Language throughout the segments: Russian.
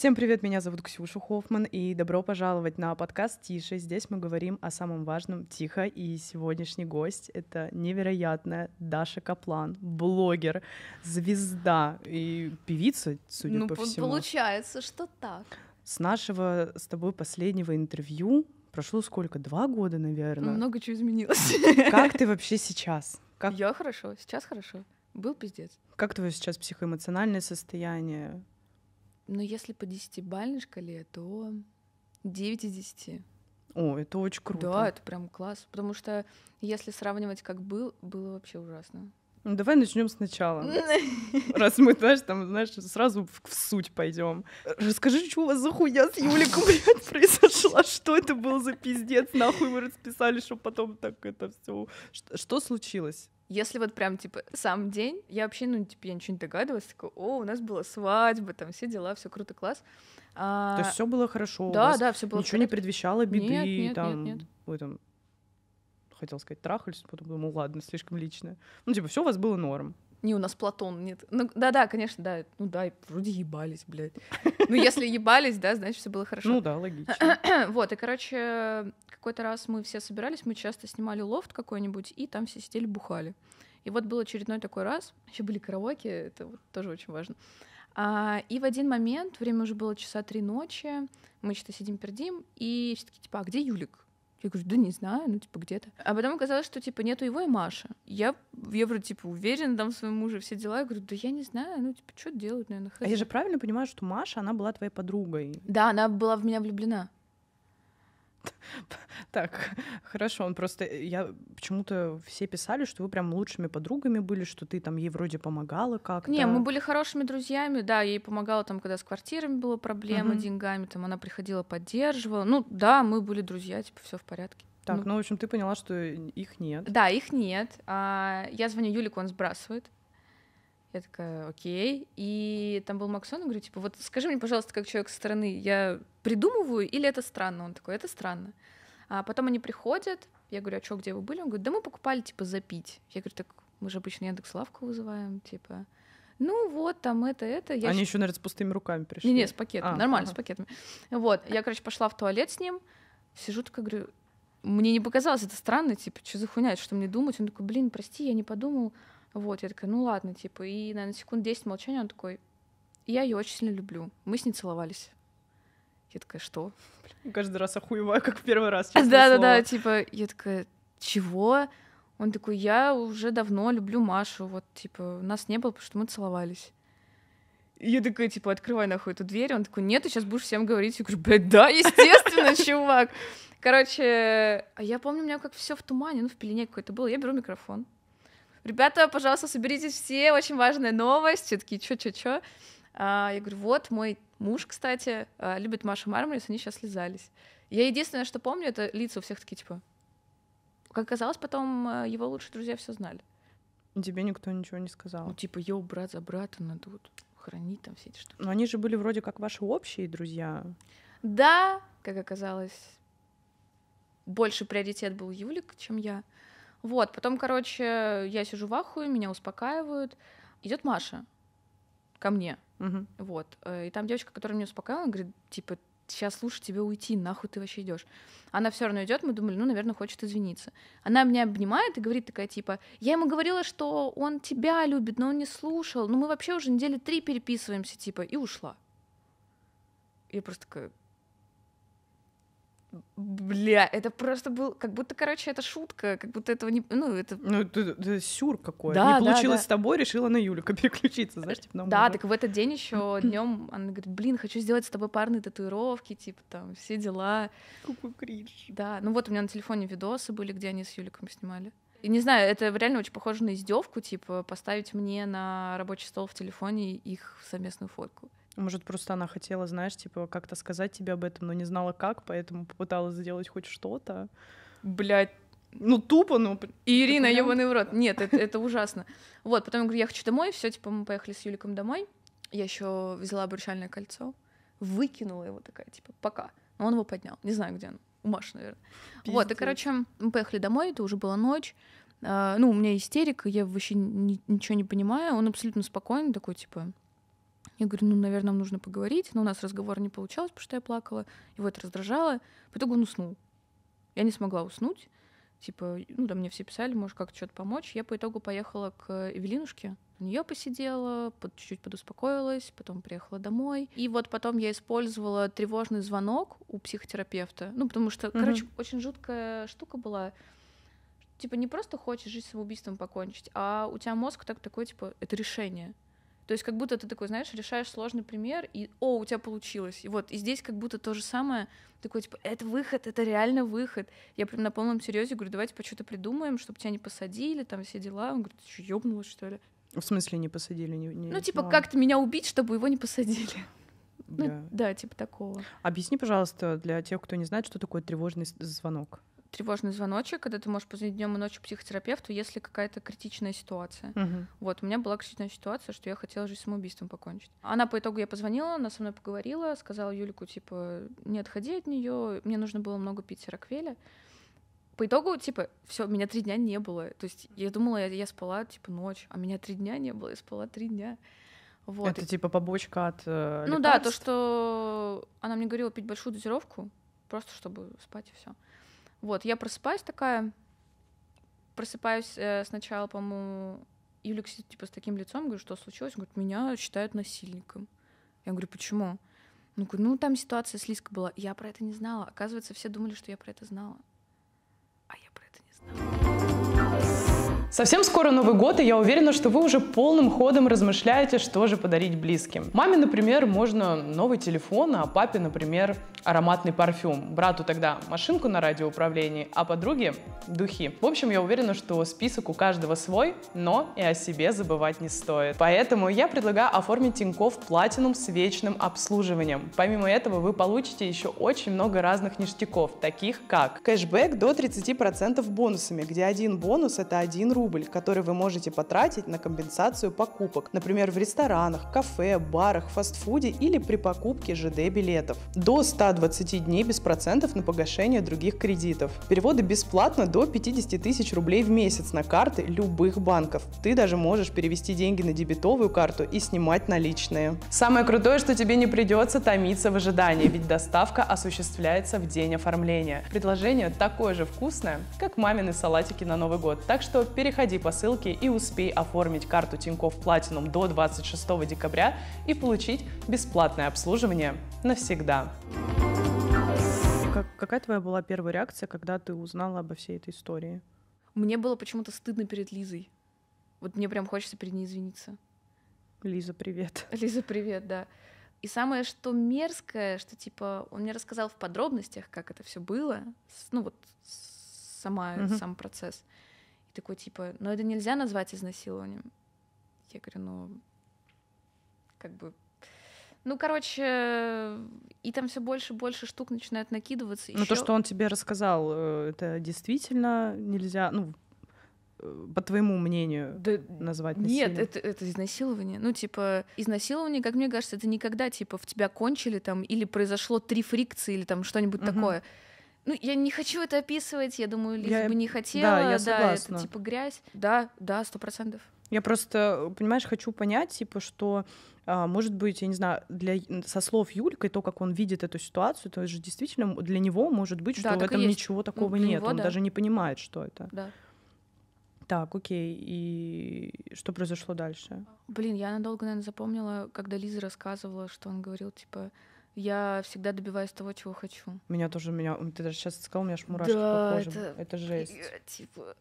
Всем привет, меня зовут Ксюша Хоффман, и добро пожаловать на подкаст «Тише». Здесь мы говорим о самом важном тихо, и сегодняшний гость — это невероятная Даша Каплан, блогер, звезда и певица, судя ну, по всему. Ну, получается, что так. С нашего с тобой последнего интервью прошло сколько? Два года, наверное. Много чего изменилось. Как ты вообще сейчас? Как... Я хорошо, сейчас хорошо. Был пиздец. Как твое сейчас психоэмоциональное состояние? Но если по десятибалльной шкале, то 9 из 10. О, это очень круто. Да, это прям класс. Потому что если сравнивать, как был, было вообще ужасно. Ну, давай начнем сначала. Раз мы, знаешь, там, знаешь, сразу в, в суть пойдем. Расскажи, что у вас за хуйня с Юликом, блядь, произошла? Что это был за пиздец? Нахуй вы расписали, чтобы потом так это все. Что, случилось? Если вот прям, типа, сам день, я вообще, ну, типа, я ничего не догадывалась, такой, о, у нас была свадьба, там все дела, все круто, класс. А... То есть все было хорошо. Да, да, все было. Ничего хорошо. не предвещало беды, нет, нет, там, нет, нет. Вы там хотела сказать трахались, потом думаю, «Ну ладно, слишком лично. Ну, типа, все у вас было норм. Не, у нас Платон нет. Ну, да-да, конечно, да. Ну да, вроде ебались, блядь. Ну, если ебались, да, значит, все было хорошо. Ну да, логично. вот, и, короче, какой-то раз мы все собирались, мы часто снимали лофт какой-нибудь, и там все сидели, бухали. И вот был очередной такой раз. Еще были караоке, это вот тоже очень важно. А, и в один момент, время уже было часа три ночи, мы что-то сидим, пердим, и все таки типа, а где Юлик? Я говорю, да не знаю, ну, типа, где-то. А потом оказалось, что, типа, нету его и Маши. Я, я вроде, типа, уверена там в своем муже, все дела. Я говорю, да я не знаю, ну, типа, что делать, наверное, хочу. А я же правильно понимаю, что Маша, она была твоей подругой? Да, она была в меня влюблена. Так, хорошо, он просто... Э, я почему-то все писали, что вы прям лучшими подругами были, что ты там ей вроде помогала как-то. Не, мы были хорошими друзьями, да, ей помогала там, когда с квартирами было проблемы, угу. деньгами, там она приходила, поддерживала. Ну да, мы были друзья, типа все в порядке. Так, ну, ну, в общем, ты поняла, что их нет. Да, их нет. А, я звоню Юлику, он сбрасывает. Я такая, окей. И там был Максон, говорю, типа, вот скажи мне, пожалуйста, как человек со стороны, я придумываю или это странно? Он такой, это странно. А потом они приходят, я говорю, а что, где вы были? Он говорит, да мы покупали, типа, запить. Я говорю, так мы же обычно Яндекс.Лавку вызываем, типа. Ну вот, там это, это. Я Они щ... еще, наверное, с пустыми руками пришли. Не-не, с пакетами, а, нормально, ага. с пакетами. Вот, я, короче, пошла в туалет с ним, сижу такая, говорю, мне не показалось это странно, типа, что за хуйня, что мне думать? Он такой, блин, прости, я не подумал. Вот, я такая, ну ладно, типа. И, наверное, секунд 10 молчания он такой, я ее очень сильно люблю. Мы с ней целовались. Я такая, что? Каждый раз охуеваю, как в первый раз. Да-да-да, типа, я такая, чего? Он такой, я уже давно люблю Машу, вот, типа, нас не было, потому что мы целовались. Я такая, типа, открывай нахуй эту дверь. Он такой, нет, ты сейчас будешь всем говорить. Я говорю, блядь, да, естественно, чувак. Короче, а я помню, у меня как все в тумане, ну, в пелене какой-то был, Я беру микрофон, ребята, пожалуйста, соберитесь все, очень важная новость, все такие, чё-чё-чё. А, я говорю, вот, мой муж, кстати, а, любит Машу Мармарис, они сейчас слезались. Я единственное, что помню, это лица у всех такие, типа... Как оказалось, потом а, его лучшие друзья все знали. Тебе никто ничего не сказал. Ну, типа, йоу, брат за брата надо вот хранить там все эти штуки. Но они же были вроде как ваши общие друзья. Да, как оказалось, больше приоритет был Юлик, чем я. Вот, потом, короче, я сижу в ахуе, меня успокаивают. Идет Маша ко мне. Угу. Вот. Э, и там девочка, которая меня успокаивала, говорит, типа, сейчас слушай, тебе уйти, нахуй ты вообще идешь. Она все равно идет, мы думали, ну, наверное, хочет извиниться. Она меня обнимает и говорит такая типа, я ему говорила, что он тебя любит, но он не слушал, ну мы вообще уже недели три переписываемся, типа, и ушла. Я просто такая, Бля, это просто был, как будто, короче, это шутка, как будто этого не, ну это. Ну это, это сюр какой. Да, не да, получилось да. с тобой, решила на Юлика переключиться, знаешь, типа. Да, мужа. так в этот день еще днем она говорит, блин, хочу сделать с тобой парные татуировки, типа там все дела. Какой кринж. Да, ну вот у меня на телефоне видосы были, где они с Юликом снимали. И не знаю, это реально очень похоже на издевку, типа поставить мне на рабочий стол в телефоне их совместную фотку. Может, просто она хотела, знаешь, типа как-то сказать тебе об этом, но не знала как, поэтому попыталась сделать хоть что-то. Блять, ну, тупо, ну... И Ирина, ебаный в рот. Нет, это, это ужасно. Вот, потом я говорю, я хочу домой, все, типа, мы поехали с Юликом домой. Я еще взяла обручальное кольцо, выкинула его такая, типа, пока. Но он его поднял. Не знаю, где он. У Маши, наверное. Пиздец. Вот, и, короче, мы поехали домой, это уже была ночь. А, ну, у меня истерика, я вообще ни, ничего не понимаю. Он абсолютно спокойный, такой, типа, я говорю, ну, наверное, нам нужно поговорить, но у нас разговор не получалось, потому что я плакала, его это раздражало. В итоге он уснул. Я не смогла уснуть. Типа, ну, да, мне все писали, может, как-то что-то помочь. Я по итогу поехала к Эвелинушке, у нее посидела, под, чуть-чуть подуспокоилась, потом приехала домой. И вот потом я использовала тревожный звонок у психотерапевта. Ну, потому что, mm-hmm. короче, очень жуткая штука была. Типа, не просто хочешь жить самоубийством покончить, а у тебя мозг так такой, типа, это решение. То есть как будто ты такой, знаешь, решаешь сложный пример, и о, у тебя получилось. И вот, и здесь как будто то же самое, такой, типа, это выход, это реально выход. Я прям на полном серьезе говорю, давайте по что-то придумаем, чтобы тебя не посадили, там все дела. Он говорит, ты что, ёбнулась, что ли? В смысле не посадили? Не, не... Ну, типа, а. как-то меня убить, чтобы его не посадили. Да. Ну, да, типа такого. Объясни, пожалуйста, для тех, кто не знает, что такое тревожный звонок тревожный звоночек, когда ты можешь позвонить днем и ночью психотерапевту, если какая-то критичная ситуация. Угу. Вот, у меня была критичная ситуация, что я хотела жить самоубийством покончить. Она по итогу я позвонила, она со мной поговорила, сказала Юлику, типа, не отходи от нее, мне нужно было много пить сироквеля. По итогу, типа, все, меня три дня не было. То есть я думала, я, я спала, типа, ночь, а меня три дня не было, я спала три дня. Вот. Это типа побочка от э, Ну да, то, что она мне говорила пить большую дозировку, просто чтобы спать и все. Вот, я просыпаюсь такая, просыпаюсь э, сначала, по-моему, Юлик типа с таким лицом, говорю, что случилось? Он говорит, меня считают насильником. Я говорю, почему? Ну, говорю, ну там ситуация слизкая была. Я про это не знала. Оказывается, все думали, что я про это знала. А я про это не знала. Совсем скоро Новый год, и я уверена, что вы уже полным ходом размышляете, что же подарить близким. Маме, например, можно новый телефон, а папе, например, ароматный парфюм. Брату тогда машинку на радиоуправлении, а подруге – духи. В общем, я уверена, что список у каждого свой, но и о себе забывать не стоит. Поэтому я предлагаю оформить Тинькофф Платинум с вечным обслуживанием. Помимо этого, вы получите еще очень много разных ништяков, таких как кэшбэк до 30% бонусами, где один бонус – это один рубль рубль, который вы можете потратить на компенсацию покупок, например, в ресторанах, кафе, барах, фастфуде или при покупке ЖД-билетов. До 120 дней без процентов на погашение других кредитов. Переводы бесплатно до 50 тысяч рублей в месяц на карты любых банков. Ты даже можешь перевести деньги на дебетовую карту и снимать наличные. Самое крутое, что тебе не придется томиться в ожидании, ведь доставка осуществляется в день оформления. Предложение такое же вкусное, как мамины салатики на Новый год. Так что перейдем переходи по ссылке и успей оформить карту Тинькофф Platinum до 26 декабря и получить бесплатное обслуживание навсегда. Как, какая твоя была первая реакция, когда ты узнала обо всей этой истории? Мне было почему-то стыдно перед Лизой. Вот мне прям хочется перед ней извиниться. Лиза, привет. Лиза, привет, да. И самое, что мерзкое, что типа он мне рассказал в подробностях, как это все было, ну вот сама, угу. сам процесс. И такой, типа, ну это нельзя назвать изнасилованием. Я говорю, ну, как бы... Ну, короче, и там все больше и больше штук начинают накидываться. Ну еще... то, что он тебе рассказал, э, это действительно нельзя, ну, э, по твоему мнению, да, назвать насилием? Нет, это, это изнасилование. Ну, типа, изнасилование, как мне кажется, это никогда, типа, в тебя кончили там, или произошло три фрикции, или там что-нибудь угу. такое. Ну, я не хочу это описывать, я думаю, Лиза я... бы не хотела. Да, я согласна. Да, это типа грязь. Да, да, сто процентов. Я просто, понимаешь, хочу понять, типа, что, а, может быть, я не знаю, для, со слов Юлька и то, как он видит эту ситуацию, то же действительно для него может быть, что да, в этом ничего такого ну, нет. Него, он да. даже не понимает, что это. Да. Так, окей. И что произошло дальше? Блин, я надолго, наверное, запомнила, когда Лиза рассказывала, что он говорил, типа, я всегда добиваюсь того, чего хочу. Меня тоже, меня, ты даже сейчас сказал, у меня аж мурашки да, Это, это жесть. Типа...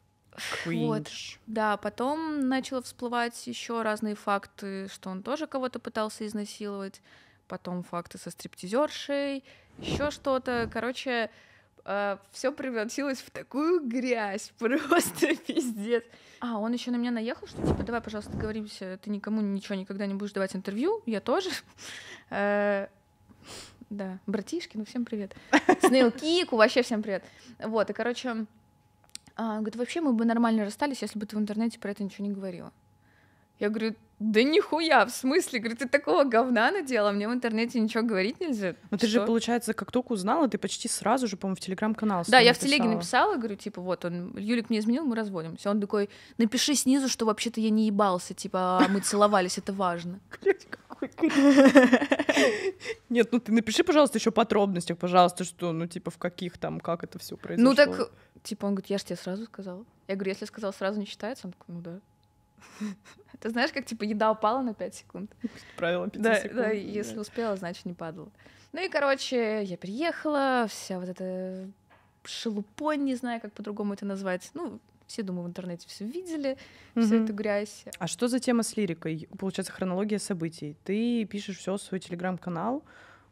Вот. Да, потом начало всплывать еще разные факты, что он тоже кого-то пытался изнасиловать, потом факты со стриптизершей, еще что-то. Короче, э, а, все превратилось в такую грязь, просто пиздец. А, он еще на меня наехал, что типа, давай, пожалуйста, договоримся, ты никому ничего никогда не будешь давать интервью, я тоже. Э, да, братишки, ну всем привет. Снейл Кику, вообще всем привет. Вот, и, короче, а, говорит, вообще мы бы нормально расстались, если бы ты в интернете про это ничего не говорила. Я говорю, да нихуя, в смысле? Говорю, ты такого говна надела, мне в интернете ничего говорить нельзя. Ну ты же, получается, как только узнала, ты почти сразу же, по-моему, в телеграм-канал Да, я в телеге написала, говорю, типа, вот он, Юлик мне изменил, мы разводимся. Он такой, напиши снизу, что вообще-то я не ебался, типа, а, мы целовались, это важно. Нет, ну ты напиши, пожалуйста, еще подробностях, пожалуйста, что, ну, типа, в каких там, как это все произошло. Ну так, типа, он говорит, я же тебе сразу сказал? Я говорю, если сказал сразу, не считается? Он такой, ну да. Ты знаешь, как, типа, еда упала на 5 секунд? Ну, правило 5 да, секунд. Да, если успела, значит, не падала. Ну и, короче, я приехала, вся вот эта шелупонь, не знаю, как по-другому это назвать. Ну, все, думаю, в интернете все видели, mm-hmm. всю эту грязь. А что за тема с лирикой? Получается, хронология событий. Ты пишешь все в свой телеграм-канал,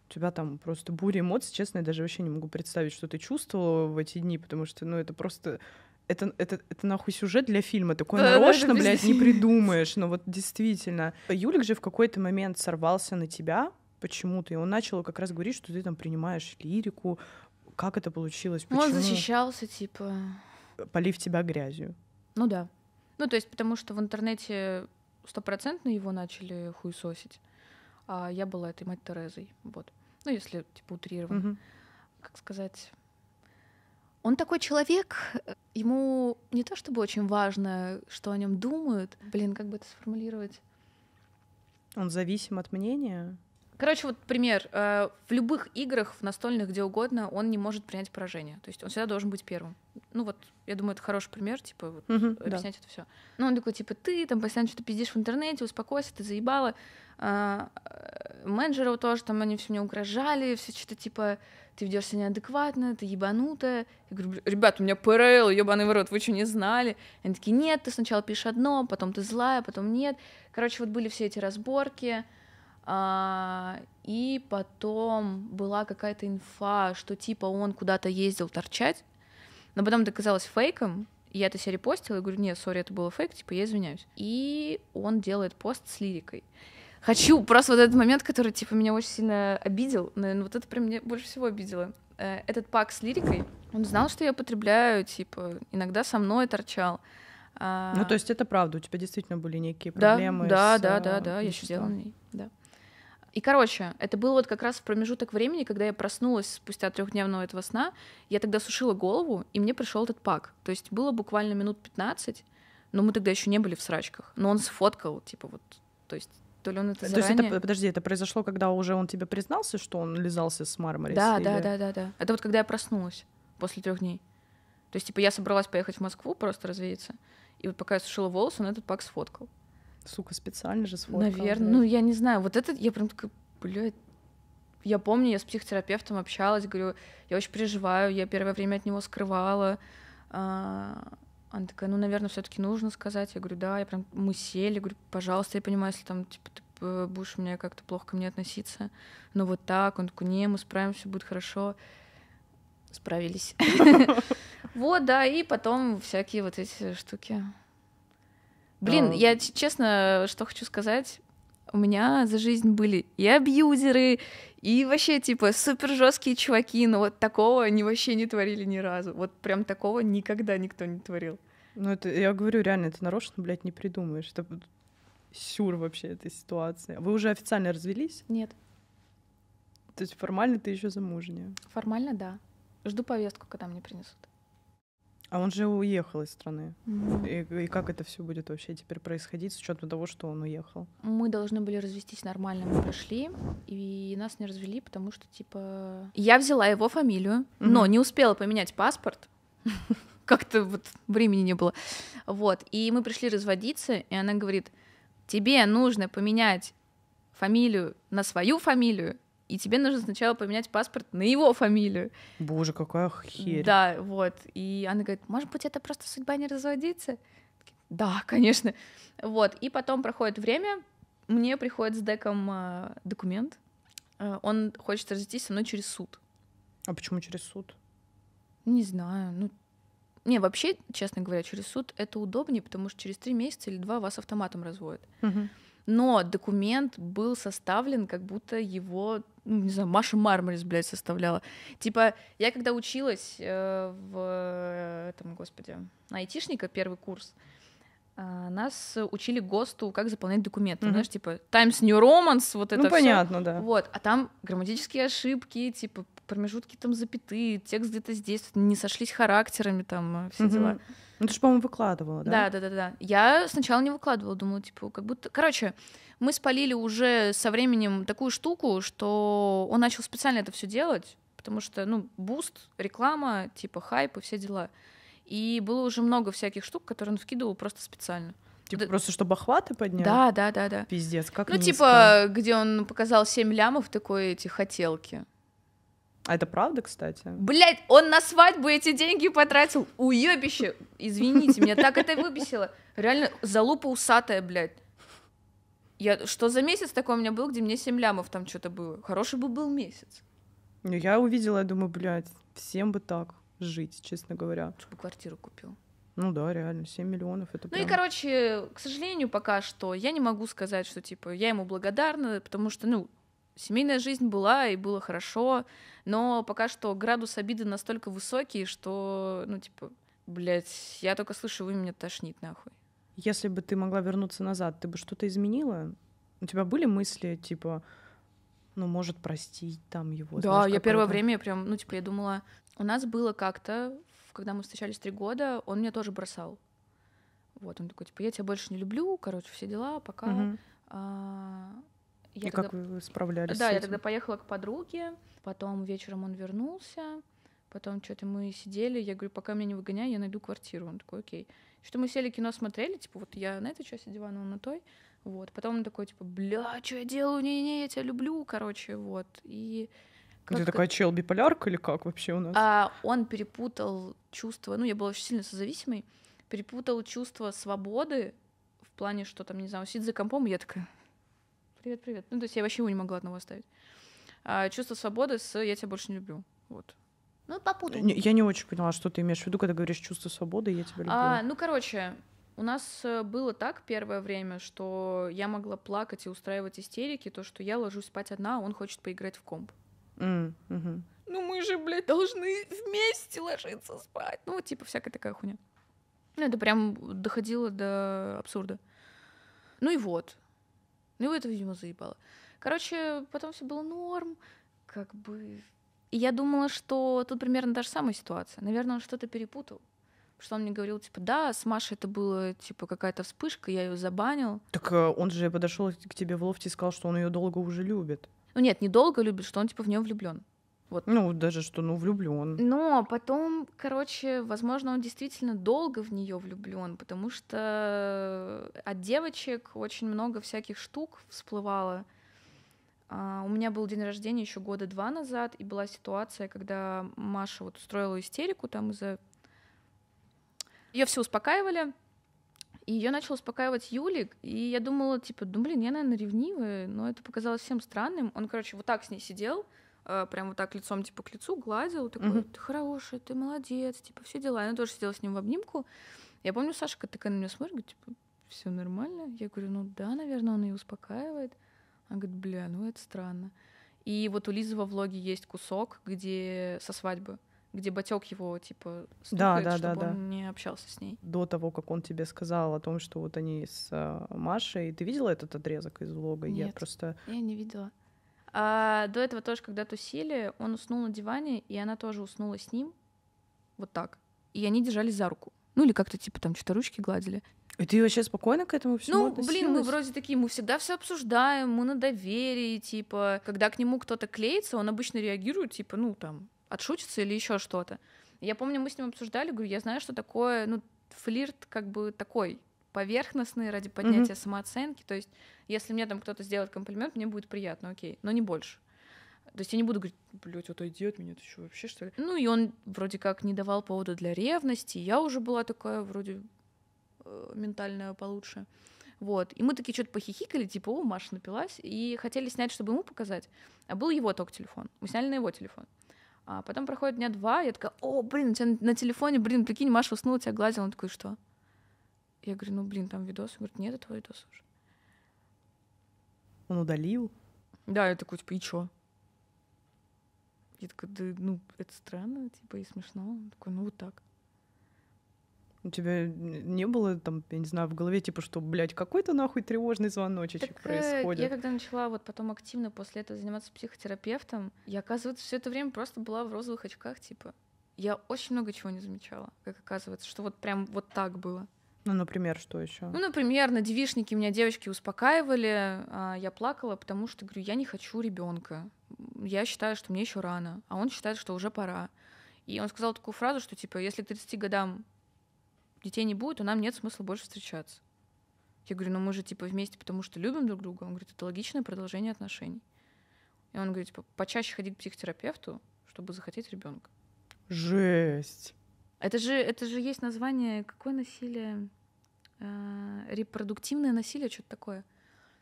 у тебя там просто буря эмоций, честно, я даже вообще не могу представить, что ты чувствовала в эти дни, потому что, ну, это просто... Это, это, это нахуй сюжет для фильма, такое да, нарочно, да, блядь, не придумаешь, но ну, вот действительно. Юлик же в какой-то момент сорвался на тебя почему-то, и он начал как раз говорить, что ты там принимаешь лирику, как это получилось, ну, почему? Он защищался, типа полив тебя грязью. Ну да. Ну, то есть, потому что в интернете стопроцентно его начали хуесосить, а я была этой мать Терезой. Вот. Ну, если, типа, утрированно. Угу. Как сказать... Он такой человек, э, ему не то чтобы очень важно, что о нем думают. Блин, как бы это сформулировать? Он зависим от мнения? Короче, вот пример. Э, в любых играх, в настольных, где угодно, он не может принять поражение. То есть он всегда должен быть первым. Ну вот, я думаю, это хороший пример, типа, вот, угу, объяснять да. это все. Ну он такой, типа, ты там постоянно что-то пиздишь в интернете, успокойся, ты заебала. А, э, менеджеру тоже там они все мне угрожали, все что-то типа, ты ведешься неадекватно, ты ебанутая. Я говорю, ребят, у меня ПРЛ, ебаный ворот, вы что, не знали? Они такие, нет, ты сначала пишешь одно, потом ты злая, потом нет. Короче, вот были все эти разборки. А, и потом была какая-то инфа, что типа он куда-то ездил торчать, но потом это казалось фейком, я это себе репостила и говорю, нет, сори, это было фейк, типа, я извиняюсь. И он делает пост с лирикой. Хочу просто вот этот момент, который, типа, меня очень сильно обидел, наверное, вот это прям мне больше всего обидело. Э, этот пак с лирикой, он знал, что я потребляю, типа, иногда со мной торчал. А ну, то есть это правда, у тебя действительно были некие проблемы Да, да, с, да, э, да, да, я еще делала, да. И, короче, это было вот как раз в промежуток времени, когда я проснулась спустя трехдневного этого сна. Я тогда сушила голову, и мне пришел этот пак. То есть было буквально минут 15, но мы тогда еще не были в срачках. Но он сфоткал, типа вот, то есть то ли он это заранее... То есть это, подожди, это произошло, когда уже он тебе признался, что он лизался с Мармарис? Да, или... да, да, да, да. Это вот когда я проснулась после трех дней. То есть, типа, я собралась поехать в Москву просто развеяться, и вот пока я сушила волосы, он этот пак сфоткал. Сука, специально же сфоткала. Наверное, ну я не знаю, вот этот я прям такая, блядь, я помню, я с психотерапевтом общалась, говорю, я очень переживаю, я первое время от него скрывала. А, она такая, ну, наверное, все-таки нужно сказать. Я говорю, да, я прям мы сели, говорю, пожалуйста, я понимаю, если там типа ты будешь мне как-то плохо ко мне относиться, но ну, вот так. Он такой, не, мы справимся, будет хорошо. Справились. Вот, да, и потом всякие вот эти штуки. Блин, я честно, что хочу сказать, у меня за жизнь были и абьюзеры, и вообще, типа, супер жесткие чуваки, но вот такого они вообще не творили ни разу. Вот прям такого никогда никто не творил. Ну, это, я говорю, реально, это нарочно, блядь, не придумаешь. Это сюр вообще этой ситуации. Вы уже официально развелись? Нет. То есть формально ты еще замужняя? Формально, да. Жду повестку, когда мне принесут. А он же уехал из страны. Mm-hmm. И, и как это все будет вообще теперь происходить с учетом того, что он уехал? Мы должны были развестись нормально, мы прошли, и нас не развели, потому что типа я взяла его фамилию, mm-hmm. но не успела поменять паспорт. Как-то вот времени не было. Вот. И мы пришли разводиться, и она говорит: тебе нужно поменять фамилию на свою фамилию, и тебе нужно сначала поменять паспорт на его фамилию. Боже, какая херь. Да, вот. И она говорит, может быть, это просто судьба не разводиться? Да, конечно. Вот. И потом проходит время, мне приходит с деком э, документ. Э, он хочет разойтись со мной через суд. А почему через суд? Не знаю. Ну, не, вообще, честно говоря, через суд это удобнее, потому что через три месяца или два вас автоматом разводят. Угу. Но документ был составлен, как будто его ну, не знаю, Маша Мармарис, блядь, составляла. Типа, я когда училась э, в этом, господи, на айтишника первый курс, э, нас учили ГОСТу, как заполнять документы. Mm-hmm. Знаешь, типа, Times New Romance, вот это Ну, всё. понятно, да. Вот, а там грамматические ошибки, типа, промежутки там запятые, текст где-то здесь, не сошлись характерами там, э, все mm-hmm. дела. Ну, ты же, по-моему, выкладывала, да? Да, да, да, да. Я сначала не выкладывала, думала, типа, как будто... Короче, мы спалили уже со временем такую штуку, что он начал специально это все делать, потому что, ну, буст, реклама, типа, хайп и все дела. И было уже много всяких штук, которые он вкидывал просто специально. Типа да. просто чтобы охваты подняли? Да, да, да, да. Пиздец, как Ну, низко. типа, где он показал 7 лямов такой эти хотелки. А это правда, кстати? Блять, он на свадьбу эти деньги потратил. Уебище. Извините, меня так это выбесило. Реально, залупа усатая, блядь. Я, что за месяц такой у меня был, где мне 7 лямов там что-то было? Хороший бы был месяц. Ну, я увидела, я думаю, блядь, всем бы так жить, честно говоря. Чтобы квартиру купил. Ну да, реально, 7 миллионов это Ну прям... и, короче, к сожалению, пока что я не могу сказать, что, типа, я ему благодарна, потому что, ну, Семейная жизнь была и было хорошо, но пока что градус обиды настолько высокий, что, ну, типа, блядь, я только слышу, вы меня тошнит нахуй. Если бы ты могла вернуться назад, ты бы что-то изменила? У тебя были мысли, типа, ну, может, простить там его? Да, знаешь, я первое время я прям, ну, типа, я думала... У нас было как-то, когда мы встречались три года, он меня тоже бросал. Вот, он такой, типа, я тебя больше не люблю, короче, все дела, пока. Угу. А, я и тогда... как вы справлялись? Да, я тогда поехала к подруге, потом вечером он вернулся, потом что-то мы сидели, я говорю, пока меня не выгоняй, я найду квартиру. Он такой, окей. Что мы сели кино смотрели, типа вот я на этой части дивана, он на той, вот. Потом он такой, типа, бля, что я делаю, не-не, я тебя люблю, короче, вот. И как... Ты такая чел биполярка или как вообще у нас? А, он перепутал чувство, ну я была очень сильно созависимой, перепутал чувство свободы в плане, что там, не знаю, сидит за компом, и я такая, привет, привет. Ну, то есть я вообще его не могла одного оставить. А, чувство свободы с «я тебя больше не люблю». Вот. Ну, попутал. Я не очень поняла, что ты имеешь в виду, когда говоришь «чувство свободы», «я тебя люблю». А, ну, короче, у нас э, было так первое время, что я могла плакать и устраивать истерики, то, что я ложусь спать одна, а он хочет поиграть в комп. Mm, угу. Ну мы же, блядь, должны вместе ложиться спать. Ну, вот типа всякая такая хуйня. Ну, это прям доходило до абсурда. Ну и вот. Ну, его это, видимо, заебало. Короче, потом все было норм, как бы... И я думала, что тут примерно та же самая ситуация. Наверное, он что-то перепутал. что он мне говорил, типа, да, с Машей это было, типа, какая-то вспышка, я ее забанил. Так э, он же подошел к тебе в лофте и сказал, что он ее долго уже любит. Ну нет, недолго любит, что он, типа, в нее влюблен. Вот. Ну, даже что, ну, влюблен. Но потом, короче, возможно, он действительно долго в нее влюблен, потому что от девочек очень много всяких штук всплывало. А, у меня был день рождения еще года два назад, и была ситуация, когда Маша вот устроила истерику там из-за... Ее все успокаивали, и ее начал успокаивать Юлик, и я думала, типа, ну, блин, я, наверное, ревнивая, но это показалось всем странным. Он, короче, вот так с ней сидел, Э, прям вот так лицом типа к лицу гладил, такой, mm-hmm. ты хороший, ты молодец, типа все дела. Она тоже сидела с ним в обнимку. Я помню, Сашка такая на меня смотрит, говорит, типа, все нормально. Я говорю, ну да, наверное, он ее успокаивает. Она говорит, бля, ну это странно. И вот у Лизы во влоге есть кусок, где со свадьбы, где батек его типа стукает, да, да, чтобы да, да. он не общался с ней. До того, как он тебе сказал о том, что вот они с э, Машей, ты видела этот отрезок из влога? Нет, я просто я не видела. А, до этого тоже, когда тусили, он уснул на диване, и она тоже уснула с ним. Вот так. И они держались за руку. Ну или как-то типа там что-то ручки гладили. И ты вообще спокойно к этому всему Ну, относилась? блин, мы вроде такие, мы всегда все обсуждаем, мы на доверии, типа, когда к нему кто-то клеится, он обычно реагирует, типа, ну, там, отшутится или еще что-то. Я помню, мы с ним обсуждали, говорю, я знаю, что такое, ну, флирт как бы такой, поверхностные ради поднятия mm-hmm. самооценки. То есть, если мне там кто-то сделает комплимент, мне будет приятно, окей, но не больше. То есть я не буду говорить, блядь, отойди от меня, ты что, вообще, что ли? Ну, и он вроде как не давал повода для ревности. Я уже была такая вроде э, ментальная получше. Вот. И мы такие что-то похихикали, типа, о, Маша напилась, и хотели снять, чтобы ему показать. А был его только телефон. Мы сняли на его телефон. А потом проходит дня два, я такая, о, блин, у тебя на телефоне, блин, прикинь, Маша уснула, тебя гладила. Он такой, что? Я говорю, ну, блин, там видос. Он говорит, нет это твой видос уже. Он удалил? Да, я такой, типа, и чё? Я такая, да, ну, это странно, типа, и смешно. Он такой, ну, вот так. У тебя не было там, я не знаю, в голове, типа, что, блядь, какой-то нахуй тревожный звоночек так, э, происходит? Я когда начала вот потом активно после этого заниматься психотерапевтом, я, оказывается, все это время просто была в розовых очках, типа. Я очень много чего не замечала, как оказывается, что вот прям вот так было. Ну, например, что еще? Ну, например, на девишнике меня девочки успокаивали, а я плакала, потому что говорю, я не хочу ребенка. Я считаю, что мне еще рано, а он считает, что уже пора. И он сказал такую фразу, что типа, если к 30 годам детей не будет, то нам нет смысла больше встречаться. Я говорю, ну мы же типа вместе, потому что любим друг друга. Он говорит, это логичное продолжение отношений. И он говорит, типа, почаще ходить к психотерапевту, чтобы захотеть ребенка. Жесть. Это же, это же есть название какое насилие? Э, репродуктивное насилие, что-то такое.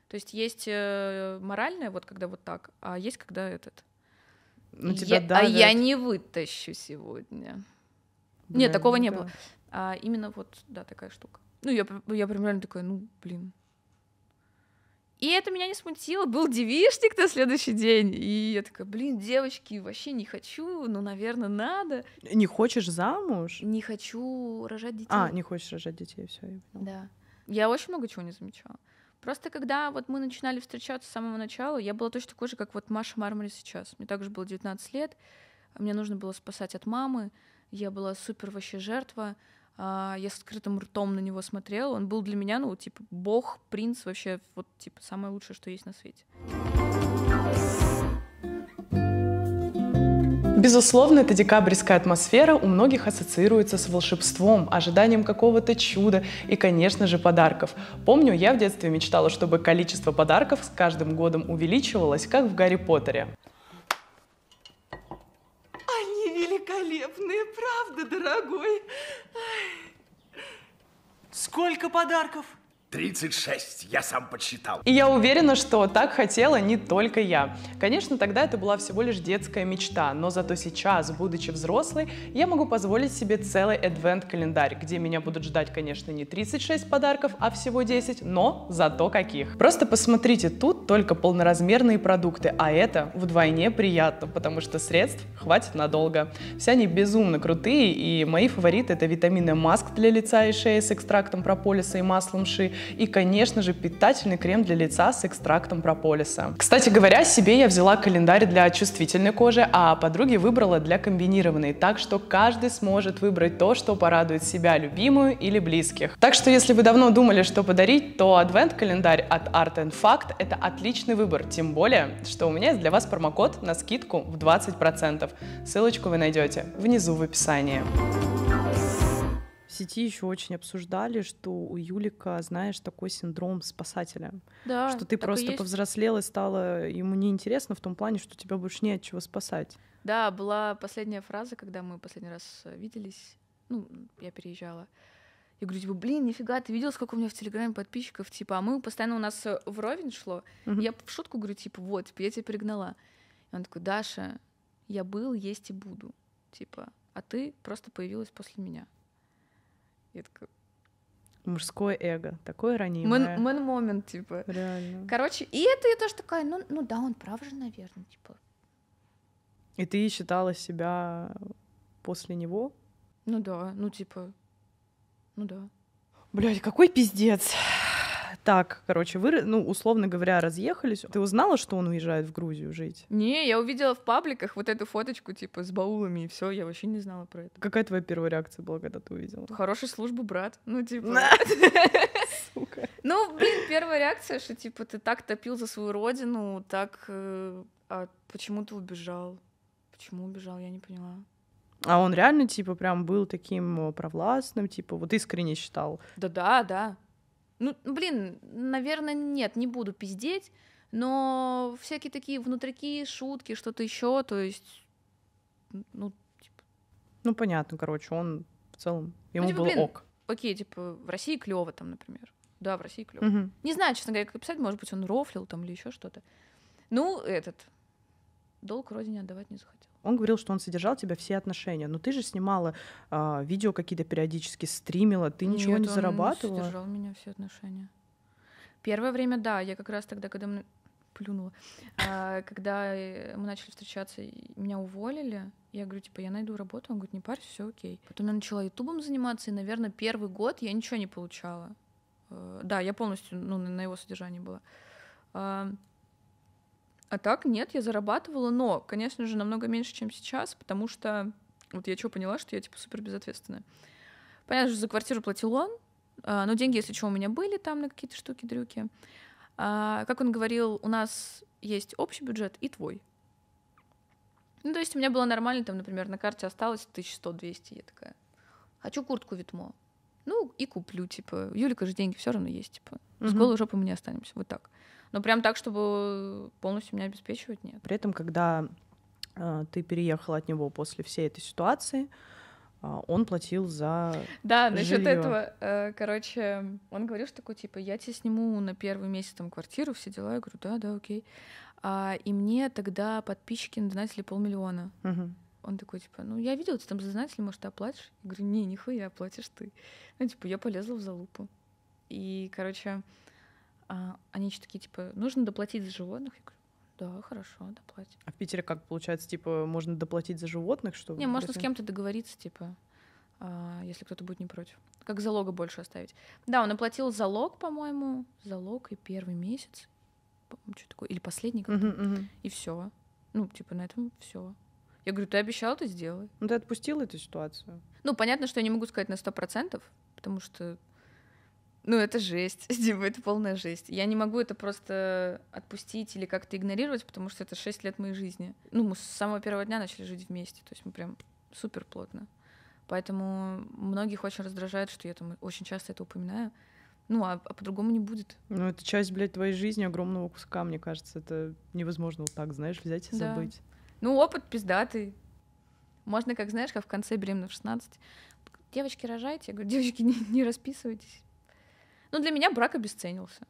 То есть есть э, моральное, вот когда вот так, а есть когда этот. Ну, тебя я, А я не вытащу сегодня. Блин, Нет, такого ну не да. было. А именно вот, да, такая штука. Ну, я, я примерно реально такая, ну, блин, и это меня не смутило, был девишник на следующий день. И я такая, блин, девочки, вообще не хочу, но, ну, наверное, надо. Не хочешь замуж? Не хочу рожать детей. А, не хочешь рожать детей, все. Я поняла. да. Я очень много чего не замечала. Просто когда вот мы начинали встречаться с самого начала, я была точно такой же, как вот Маша Мармари сейчас. Мне также было 19 лет, мне нужно было спасать от мамы, я была супер вообще жертва, а, я с открытым ртом на него смотрела. Он был для меня, ну, типа, бог, принц, вообще, вот, типа, самое лучшее, что есть на свете. Безусловно, эта декабрьская атмосфера у многих ассоциируется с волшебством, ожиданием какого-то чуда и, конечно же, подарков. Помню, я в детстве мечтала, чтобы количество подарков с каждым годом увеличивалось, как в Гарри Поттере. великолепные, правда, дорогой. Сколько подарков? 36, я сам подсчитал. И я уверена, что так хотела не только я. Конечно, тогда это была всего лишь детская мечта, но зато сейчас, будучи взрослой, я могу позволить себе целый адвент-календарь, где меня будут ждать, конечно, не 36 подарков, а всего 10, но зато каких. Просто посмотрите, тут только полноразмерные продукты, а это вдвойне приятно, потому что средств хватит надолго. Все они безумно крутые, и мои фавориты это витамины маск для лица и шеи с экстрактом прополиса и маслом ши, и, конечно же, питательный крем для лица с экстрактом прополиса. Кстати говоря, себе я взяла календарь для чувствительной кожи, а подруге выбрала для комбинированной, так что каждый сможет выбрать то, что порадует себя, любимую или близких. Так что, если вы давно думали, что подарить, то адвент-календарь от Art and Fact – это отличный выбор, тем более, что у меня есть для вас промокод на скидку в 20%. Ссылочку вы найдете внизу в описании сети еще очень обсуждали, что у Юлика, знаешь, такой синдром спасателя. Да, что ты просто есть. повзрослела и стала ему неинтересно в том плане, что тебя больше не от чего спасать. Да, была последняя фраза, когда мы последний раз э, виделись. Ну, я переезжала. Я говорю, типа, блин, нифига, ты видел, сколько у меня в Телеграме подписчиков, типа, а мы постоянно у нас э, вровень шло. mm Я в шутку говорю, типа, вот, типа, я тебя перегнала. И он такой, Даша, я был, есть и буду. Типа, а ты просто появилась после меня. Я такая, мужское эго, такое ранимое. Мэн момент, типа. Реально. Короче, и это я тоже такая, ну, ну да, он прав же, наверное, типа. И ты считала себя после него? Ну да, ну типа, ну да. Блять, какой пиздец так, короче, вы, ну, условно говоря, разъехались. Ты узнала, что он уезжает в Грузию жить? Не, я увидела в пабликах вот эту фоточку, типа, с баулами, и все, я вообще не знала про это. Какая твоя первая реакция была, когда ты увидела? Хорошая служба, брат. Ну, типа... Сука. Ну, блин, первая реакция, что, типа, ты так топил за свою родину, так... Э, а почему ты убежал? Почему убежал, я не поняла. А он реально, типа, прям был таким э, провластным, типа, вот искренне считал. Да-да, да. Ну, блин, наверное, нет, не буду пиздеть, но всякие такие внутрики, шутки, что-то еще, то есть, ну, типа... Ну, понятно, короче, он в целом, ну, ему ну, типа, было блин, ок. Окей, типа, в России клево там, например. Да, в России клево. Угу. Не знаю, честно говоря, как писать, может быть, он рофлил там или еще что-то. Ну, этот, долг родине отдавать не захотел. Он говорил, что он содержал тебя все отношения, но ты же снимала а, видео какие-то периодически, стримила, ты Нет, ничего не он зарабатывала. содержал меня все отношения. Первое время, да, я как раз тогда, когда мы... плюнула, а, когда э, мы начали встречаться, меня уволили, я говорю, типа, я найду работу, он говорит, не парься, все окей. Потом я начала ютубом заниматься, и, наверное, первый год я ничего не получала. Э, да, я полностью ну, на его содержании была. А так нет, я зарабатывала, но, конечно же, намного меньше, чем сейчас, потому что вот я что поняла, что я типа супер безответственная. Понятно, же, за квартиру платил он, а, но деньги, если что, у меня были там на какие-то штуки-дрюки. А, как он говорил, у нас есть общий бюджет и твой. Ну, то есть у меня было нормально, там, например, на карте осталось 1100-200, я такая, хочу куртку Витмо. Ну, и куплю, типа, Юлика же деньги все равно есть, типа, с голой жопой мы не останемся, вот так. Uh, но прям так, чтобы полностью меня обеспечивать, нет. При этом, когда э, ты переехала от него после всей этой ситуации, а, он платил за Да, насчет этого, э, короче, он говорил, что такой, типа, я тебе сниму на первый месяц там квартиру, все дела, я говорю, да, да, окей. А, и мне тогда подписчики донатили полмиллиона. Он такой, типа, ну, я видел, ты там задонатили, может, ты оплатишь? Я говорю, не, нихуя, оплатишь ты. Ну, типа, я полезла в залупу. И, короче, а они еще такие, типа, нужно доплатить за животных. Я говорю, да, хорошо, доплатим. А в Питере как получается, типа, можно доплатить за животных, что? Не, можно с кем-то договориться, типа, а, если кто-то будет не против. Как залога больше оставить. Да, он оплатил залог, по-моему, залог и первый месяц, что такое, или последний, как-то, uh-huh, uh-huh. и все. Ну, типа, на этом все. Я говорю, ты обещал, ты сделай. Ну, ты отпустил эту ситуацию. Ну, понятно, что я не могу сказать на сто процентов, потому что ну, это жесть, Дима, это полная жесть. Я не могу это просто отпустить или как-то игнорировать, потому что это 6 лет моей жизни. Ну, мы с самого первого дня начали жить вместе, то есть мы прям супер плотно. Поэтому многих очень раздражает, что я там очень часто это упоминаю. Ну, а, а по-другому не будет. Ну, это часть, блядь, твоей жизни, огромного куска, мне кажется. Это невозможно вот так, знаешь, взять и да. забыть. Ну, опыт пиздатый. Можно, как знаешь, как в конце беременна в 16. Девочки, рожайте. Я говорю, девочки, не, не расписывайтесь но ну, для меня брак обесценился.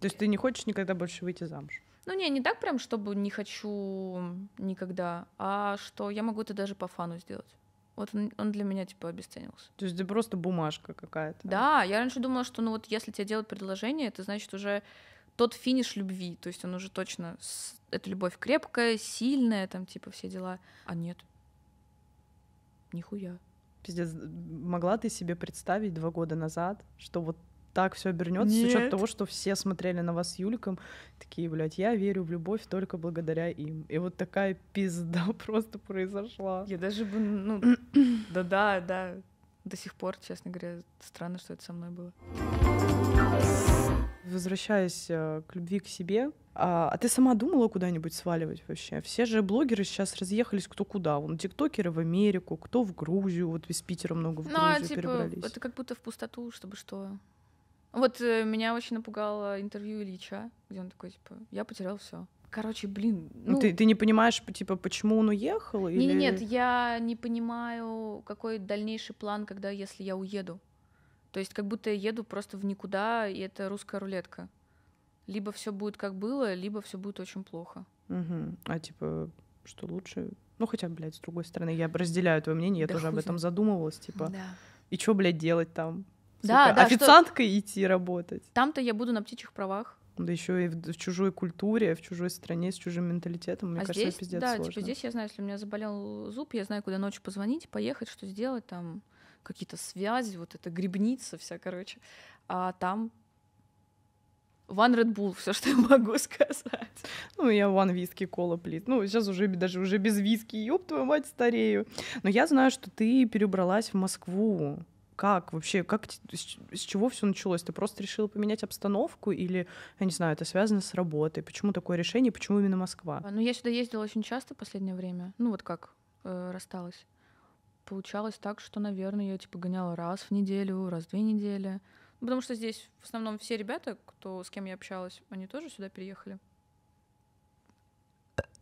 То есть ты не хочешь никогда больше выйти замуж? Ну не, не так прям, чтобы не хочу никогда, а что я могу это даже по фану сделать. Вот он, он для меня типа обесценился. То есть ты просто бумажка какая-то. Да, я раньше думала, что ну вот если тебе делают предложение, это значит уже тот финиш любви, то есть он уже точно с... это любовь крепкая, сильная, там типа все дела. А нет, нихуя. Пиздец, могла ты себе представить два года назад, что вот так все обернется с учетом того, что все смотрели на вас с Юликом, такие, блядь, я верю в любовь только благодаря им. И вот такая пизда просто произошла. Я даже бы, ну, да-да, да, до сих пор, честно говоря, странно, что это со мной было. Возвращаясь э, к любви к себе, а, а ты сама думала куда-нибудь сваливать вообще? Все же блогеры сейчас разъехались кто куда. Вон тиктокеры в Америку, кто в Грузию, вот из Питера много в ну, Грузию а, типа, перебрались. Это как будто в пустоту, чтобы что. Вот э, меня очень напугало интервью Ильича, где он такой, типа, я потерял все. Короче, блин. Ну, ну... Ты, ты не понимаешь, типа, почему он уехал? Или... Нет, нет, я не понимаю, какой дальнейший план, когда, если я уеду. То есть как будто я еду просто в никуда, и это русская рулетка. Либо все будет как было, либо все будет очень плохо. Угу. А типа, что лучше? Ну, хотя, блядь, с другой стороны, я разделяю твое мнение, я да тоже об этом задумывалась, типа. Да. И что, блядь, делать там? Да, да. Официанткой что... идти работать. Там-то я буду на птичьих правах. Да еще и в, в чужой культуре, в чужой стране, с чужим менталитетом. Мне а кажется, здесь, пиздец да, типа, сложно. типа здесь я знаю, если у меня заболел зуб, я знаю, куда ночью позвонить, поехать, что сделать, там какие-то связи, вот эта грибница вся, короче. А там One Red Bull, все, что я могу сказать. Ну, я One виски, кола, плит. Ну, сейчас уже даже уже без виски, ёб твою мать, старею. Но я знаю, что ты перебралась в Москву как вообще, как, с, с чего все началось? Ты просто решила поменять обстановку или, я не знаю, это связано с работой? Почему такое решение? Почему именно Москва? А, ну, я сюда ездила очень часто в последнее время. Ну, вот как э, рассталась. Получалось так, что, наверное, я, типа, гоняла раз в неделю, раз в две недели. Ну, потому что здесь в основном все ребята, кто, с кем я общалась, они тоже сюда переехали.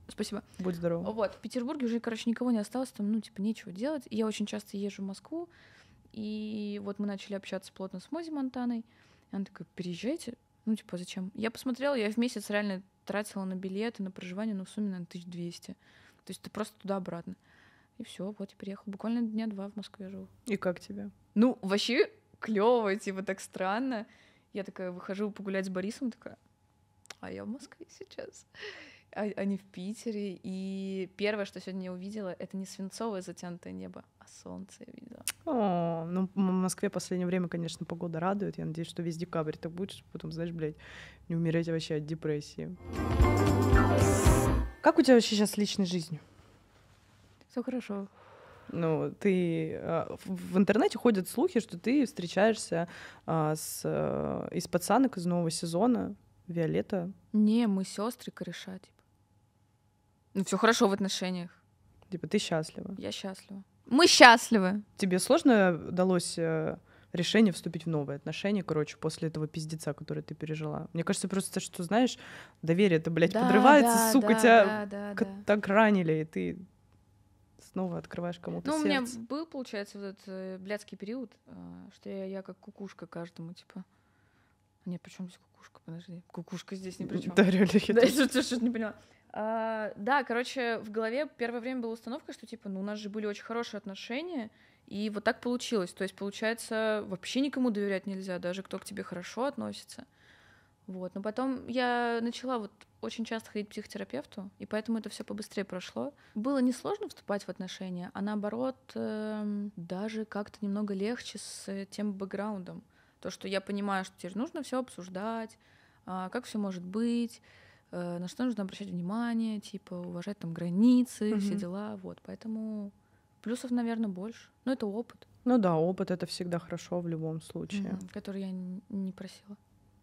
Спасибо. Будь здоров. Вот, в Петербурге уже, короче, никого не осталось, там, ну, типа, нечего делать. И я очень часто езжу в Москву, и вот мы начали общаться плотно с Мози Монтаной. И она такая, переезжайте. Ну, типа, «А зачем? Я посмотрела, я в месяц реально тратила на билеты, на проживание, ну, в сумме, наверное, 1200. То есть это просто туда-обратно. И все, вот я приехала. Буквально дня два в Москве живу. И как тебе? Ну, вообще клево, типа, так странно. Я такая выхожу погулять с Борисом, такая, а я в Москве сейчас. А, они в Питере. И первое, что сегодня я увидела, это не свинцовое затянутое небо, а солнце я видела. О, ну, в Москве в последнее время, конечно, погода радует. Я надеюсь, что весь декабрь так будет, чтобы потом, знаешь, блядь, не умереть вообще от депрессии. Как у тебя вообще сейчас с личной жизнью? Все хорошо. Ну, ты а, в интернете ходят слухи, что ты встречаешься а, с э, из пацанок из нового сезона Виолетта. Не, мы сестры кореша, типа. Ну, все хорошо в отношениях. Типа, ты счастлива. Я счастлива. Мы счастливы. Тебе сложно э, далось э, решение вступить в новые отношения, короче, после этого пиздеца, который ты пережила. Мне кажется, просто что, знаешь, доверие это, блядь, да, подрывается, да, сука, да, тебя да, да, так ранили, и ты снова открываешь кому-то Ну, сердце. у меня был, получается, вот этот э, блядский период, что я, я как кукушка каждому, типа... Нет, при чем здесь кукушка? Подожди. Кукушка здесь ни при чем. Да, реально. Да, я что-то не поняла. А, да, короче, в голове первое время была установка, что типа, ну у нас же были очень хорошие отношения, и вот так получилось. То есть, получается, вообще никому доверять нельзя, даже кто к тебе хорошо относится. Вот. Но потом я начала вот очень часто ходить к психотерапевту, и поэтому это все побыстрее прошло. Было несложно вступать в отношения, а наоборот, эм, даже как-то немного легче с тем бэкграундом. То, что я понимаю, что теперь нужно все обсуждать, а, как все может быть Э, на что нужно обращать внимание, типа уважать там границы, угу. все дела, вот. Поэтому плюсов, наверное, больше. Но ну, это опыт. Ну да, опыт это всегда хорошо в любом случае. Угу, который я не просила.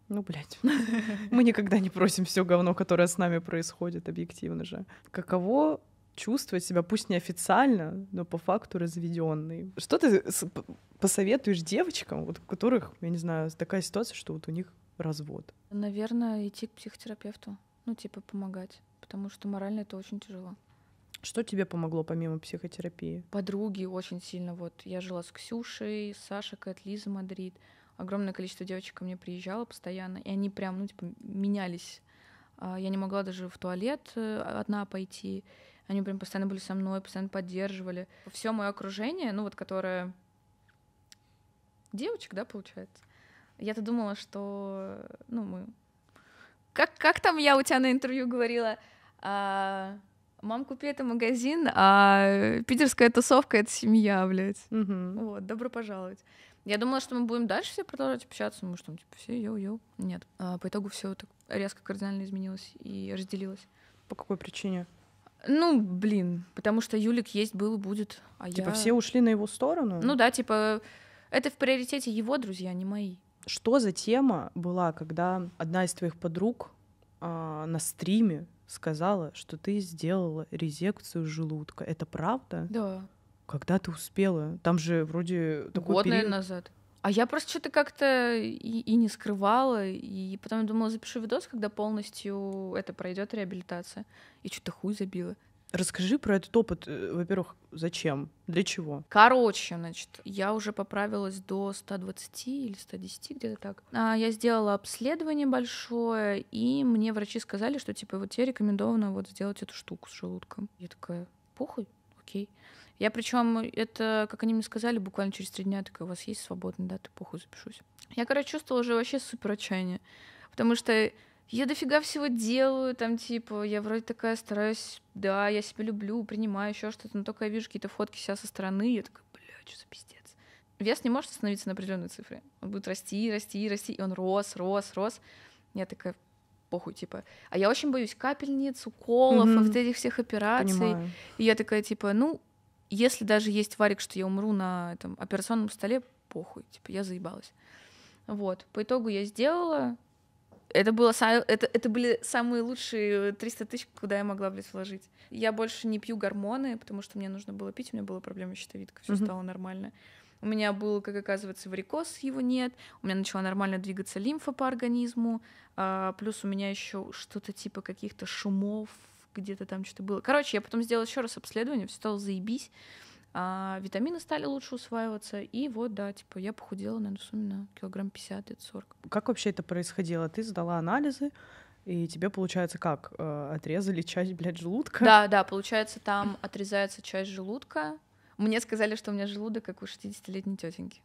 Ну, блядь. Мы никогда не просим все говно, которое с нами происходит, объективно же. Каково чувствовать себя, пусть неофициально, но по факту разведенный. Что ты посоветуешь девочкам, вот, у которых, я не знаю, такая ситуация, что вот у них развод? Наверное, идти к психотерапевту ну, типа, помогать, потому что морально это очень тяжело. Что тебе помогло помимо психотерапии? Подруги очень сильно. Вот я жила с Ксюшей, Сашей, Кэт, Лиза Мадрид. Огромное количество девочек ко мне приезжало постоянно, и они прям, ну, типа, менялись. А, я не могла даже в туалет э, одна пойти. Они прям постоянно были со мной, постоянно поддерживали. Все мое окружение, ну вот которое девочек, да, получается. Я-то думала, что, ну, мы как, как там я у тебя на интервью говорила? А, Мам, купи это магазин, а питерская тусовка — это семья, блядь. Угу. Вот, добро пожаловать. Я думала, что мы будем дальше все продолжать общаться, мы что там, типа, все, йоу-йоу. Нет, а по итогу все так резко кардинально изменилось и разделилось. По какой причине? Ну, блин, потому что Юлик есть был и будет, а типа я... все ушли на его сторону? Ну да, типа, это в приоритете его друзья, а не мои. Что за тема была, когда одна из твоих подруг а, на стриме сказала, что ты сделала резекцию желудка? Это правда? Да. Когда ты успела? Там же вроде такой Год, период... назад. А я просто что-то как-то и, и не скрывала, и потом думала, запишу видос, когда полностью это пройдет реабилитация. И что-то хуй забила. Расскажи про этот опыт. Э, во-первых, зачем? Для чего? Короче, значит, я уже поправилась до 120 или 110, где-то так. А, я сделала обследование большое, и мне врачи сказали, что, типа, вот тебе рекомендовано вот сделать эту штуку с желудком. Я такая, похуй, окей. Я причем э, это, как они мне сказали, буквально через три дня, такая, у вас есть свободная дата, похуй, запишусь. Я, короче, чувствовала уже вообще супер отчаяние, потому что я дофига всего делаю, там, типа, я вроде такая стараюсь, да, я себя люблю, принимаю еще что-то, но только я вижу какие-то фотки себя со стороны, я такая, бля, что за пиздец. Вес не может остановиться на определенной цифре. Он будет расти, расти, расти, и он рос, рос, рос. Я такая, похуй, типа. А я очень боюсь капельниц, уколов, mm-hmm. вот этих всех операций. Понимаю. И я такая, типа, ну, если даже есть варик, что я умру на этом операционном столе, похуй, типа, я заебалась. Вот. По итогу я сделала, это, было, это, это были самые лучшие 300 тысяч, куда я могла, блядь, вложить. Я больше не пью гормоны, потому что мне нужно было пить, у меня была проблема с щитовидкой, все mm-hmm. стало нормально. У меня был, как оказывается, варикоз, его нет. У меня начала нормально двигаться лимфа по организму. А, плюс у меня еще что-то типа каких-то шумов, где-то там что-то было. Короче, я потом сделала еще раз обследование, все стало заебись. А витамины стали лучше усваиваться. И вот, да, типа, я похудела, наверное, в сумме на килограмм 50-40. Как вообще это происходило? Ты сдала анализы, и тебе, получается, как? Э, отрезали часть, блядь, желудка? Да, да, получается, там отрезается часть желудка. Мне сказали, что у меня желудок, как у 60-летней тетеньки.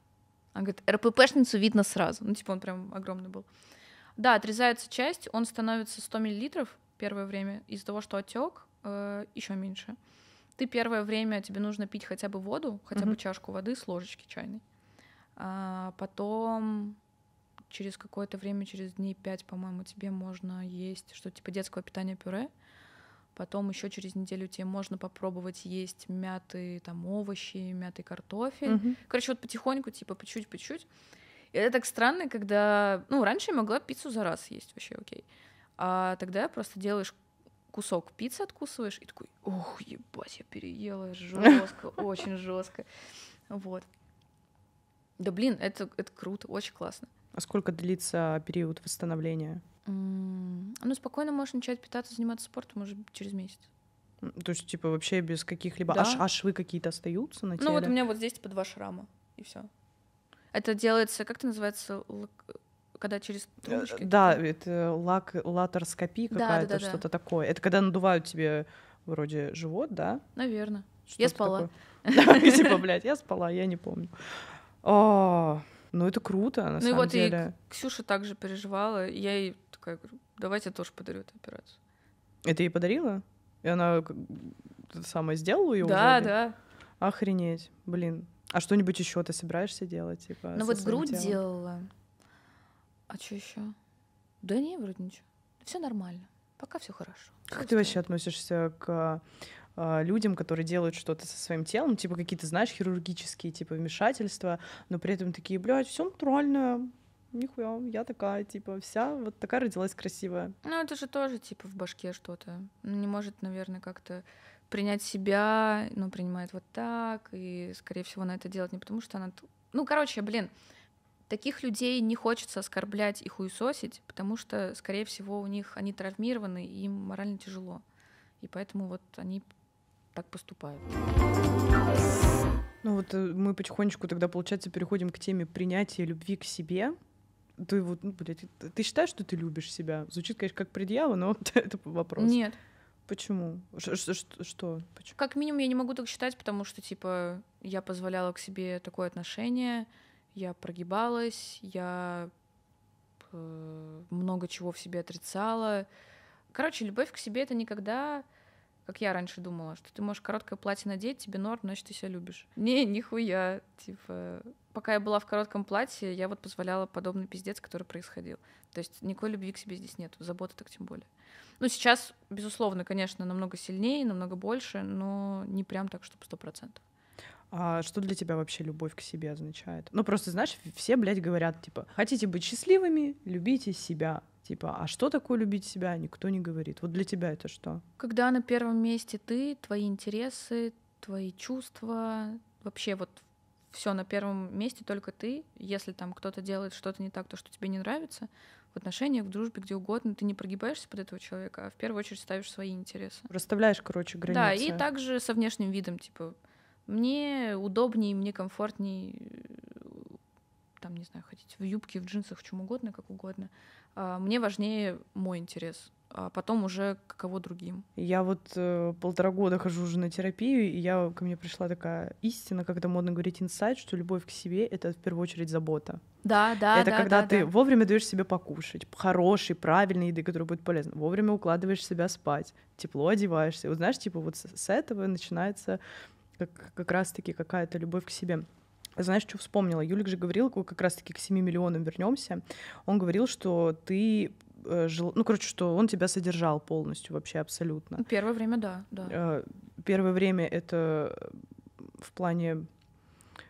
Она говорит, РППшницу видно сразу. Ну, типа, он прям огромный был. Да, отрезается часть, он становится 100 миллилитров первое время из-за того, что отек э, еще меньше. Ты первое время тебе нужно пить хотя бы воду, хотя mm-hmm. бы чашку воды с ложечки чайной. А потом через какое-то время, через дней пять, по-моему, тебе можно есть что-то типа детского питания пюре. Потом еще через неделю тебе можно попробовать есть мятые там овощи, мятый картофель. Mm-hmm. Короче, вот потихоньку, типа по чуть-по чуть. И это так странно, когда... Ну, раньше я могла пиццу за раз есть вообще, окей. А тогда просто делаешь кусок пиццы откусываешь, и такой, ух, ебать, я переела жестко, очень жестко. Вот. Да блин, это, это круто, очень классно. А сколько длится период восстановления? ну, спокойно можешь начать питаться, заниматься спортом уже через месяц. То есть, типа, вообще без каких-либо... Да. Аж, а швы какие-то остаются на теле? Ну, вот у меня вот здесь, типа, два шрама, и все. Это делается, как это называется, когда через трубочки? Э, да, это лак, латероскопия да, какая-то, да, да, что-то такое. Это когда надувают тебе вроде живот, да? Наверное. Что-то я спала. Типа, блядь, я спала, я не помню. А, ну, это круто, на ну самом деле. Ну, вот и Ксюша также переживала. я ей такая говорю, давайте я тоже подарю эту операцию. Это ей подарила? И она сама сделала ее да, уже? Да, да. Охренеть, блин. А что-нибудь еще ты собираешься делать? Типа, ну, вот грудь телом? делала. А что еще? Да не, вроде ничего. Все нормально. Пока все хорошо. Как все ты вообще относишься к а, людям, которые делают что-то со своим телом, типа какие-то, знаешь, хирургические типа вмешательства, но при этом такие, блядь, все натуральное, нихуя, я такая, типа, вся вот такая родилась красивая. Ну, это же тоже, типа, в башке что-то. Ну, не может, наверное, как-то принять себя, ну, принимает вот так, и, скорее всего, она это делать не потому, что она... Ну, короче, блин, Таких людей не хочется оскорблять и хуесосить, потому что, скорее всего, у них они травмированы, и им морально тяжело. И поэтому вот они так поступают. Ну вот э, мы потихонечку тогда, получается, переходим к теме принятия любви к себе. Ты вот, ну, блядь, ты считаешь, что ты любишь себя? Звучит, конечно, как предъява, но это вопрос. Нет. Почему? Ш -ш -ш что? Почему? Как минимум, я не могу так считать, потому что, типа, я позволяла к себе такое отношение, я прогибалась, я э, много чего в себе отрицала. Короче, любовь к себе — это никогда как я раньше думала, что ты можешь короткое платье надеть, тебе норм, значит, ты себя любишь. Не, нихуя. Типа, пока я была в коротком платье, я вот позволяла подобный пиздец, который происходил. То есть никакой любви к себе здесь нет, заботы так тем более. Ну, сейчас, безусловно, конечно, намного сильнее, намного больше, но не прям так, чтобы сто процентов. А что для тебя вообще любовь к себе означает? Ну, просто, знаешь, все, блядь, говорят, типа, хотите быть счастливыми, любите себя. Типа, а что такое любить себя, никто не говорит. Вот для тебя это что? Когда на первом месте ты, твои интересы, твои чувства, вообще вот все на первом месте только ты. Если там кто-то делает что-то не так, то что тебе не нравится, в отношениях, в дружбе, где угодно, ты не прогибаешься под этого человека, а в первую очередь ставишь свои интересы. Расставляешь, короче, границы. Да, и также со внешним видом, типа, мне удобнее, мне комфортнее, там, не знаю, ходить в юбке, в джинсах, в чем угодно, как угодно. А, мне важнее мой интерес, а потом уже каково другим. Я вот э, полтора года хожу уже на терапию, и я ко мне пришла такая истина, это модно говорить инсайт, что любовь к себе — это в первую очередь забота. Да, да, Это да, когда да, ты да. вовремя даешь себе покушать, хороший правильной еды, которая будет полезна, вовремя укладываешь себя спать, тепло одеваешься. Вот знаешь, типа вот с, с этого начинается как, как раз-таки какая-то любовь к себе. Знаешь, что вспомнила? Юлик же говорил, как раз-таки к 7 миллионам вернемся. Он говорил, что ты э, жил, ну, короче, что он тебя содержал полностью вообще абсолютно. Первое время, да, да. Э, первое время это э, в плане,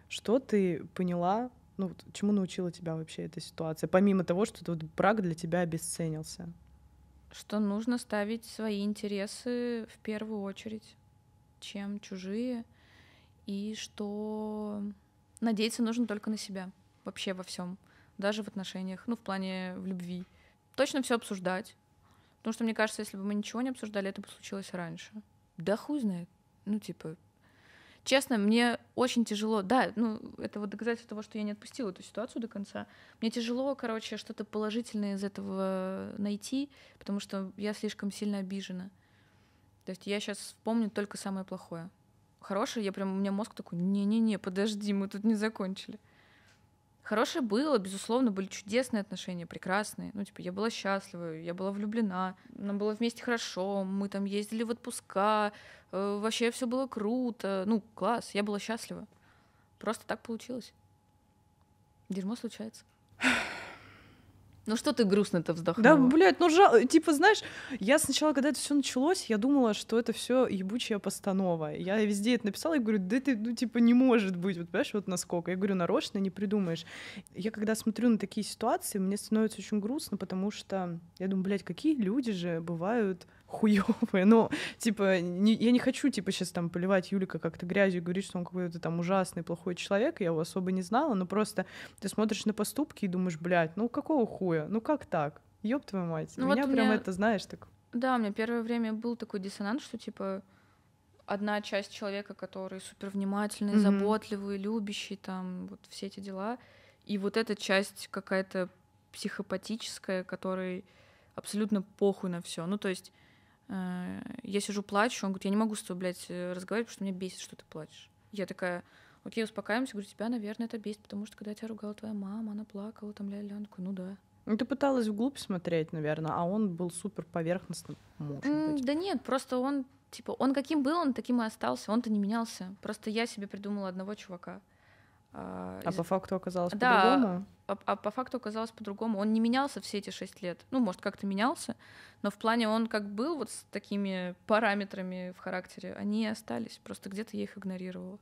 что ты поняла, ну, чему научила тебя вообще эта ситуация, помимо того, что этот брак для тебя обесценился? Что нужно ставить свои интересы в первую очередь, чем чужие и что надеяться нужно только на себя вообще во всем, даже в отношениях, ну, в плане в любви. Точно все обсуждать. Потому что, мне кажется, если бы мы ничего не обсуждали, это бы случилось раньше. Да хуй знает. Ну, типа, честно, мне очень тяжело, да, ну, это вот доказательство того, что я не отпустила эту ситуацию до конца. Мне тяжело, короче, что-то положительное из этого найти, потому что я слишком сильно обижена. То есть я сейчас вспомню только самое плохое. Хорошее, я прям, у меня мозг такой, не-не-не, подожди, мы тут не закончили. Хорошее было, безусловно, были чудесные отношения, прекрасные. Ну, типа, я была счастлива, я была влюблена, нам было вместе хорошо, мы там ездили в отпуска, э, вообще все было круто. Ну, класс, я была счастлива. Просто так получилось. Дерьмо случается. Ну что ты грустно-то вздохнула? Да, блядь, ну жал... Э, типа, знаешь, я сначала, когда это все началось, я думала, что это все ебучая постанова. Я везде это написала и говорю, да это, ну, типа, не может быть, вот, понимаешь, вот насколько. Я говорю, нарочно не придумаешь. Я когда смотрю на такие ситуации, мне становится очень грустно, потому что я думаю, блядь, какие люди же бывают хуёвые. но ну, типа, не, я не хочу, типа, сейчас там поливать Юлика как-то грязью и говорить, что он какой-то там ужасный, плохой человек, я его особо не знала, но просто ты смотришь на поступки и думаешь, блядь, ну какого хуя? Ну как так? Ёб твою мать. Ну, меня вот прям меня... это, знаешь, так... Да, у меня первое время был такой диссонанс, что, типа, одна часть человека, который супер внимательный, mm-hmm. заботливый, любящий, там, вот все эти дела, и вот эта часть какая-то психопатическая, которой абсолютно похуй на все. Ну, то есть Э, я сижу, плачу. Он говорит, я не могу с тобой, блядь, э, разговаривать, потому что меня бесит, что ты плачешь. Я такая, окей, успокаиваемся. Говорю, тебя, наверное, это бесит, потому что когда тебя ругала твоя мама, она плакала, там ля-ля. Он такой, ну да. Ну, ты пыталась вглубь смотреть, наверное, а он был супер поверхностным. Mm, да нет, просто он, типа, он каким был, он таким и остался. Он-то не менялся. Просто я себе придумала одного чувака. А, а по факту оказалось да, по-другому? А, а по факту оказалось по-другому. Он не менялся все эти шесть лет. Ну, может, как-то менялся, но в плане он как был вот с такими параметрами в характере, они остались. Просто где-то я их игнорировала.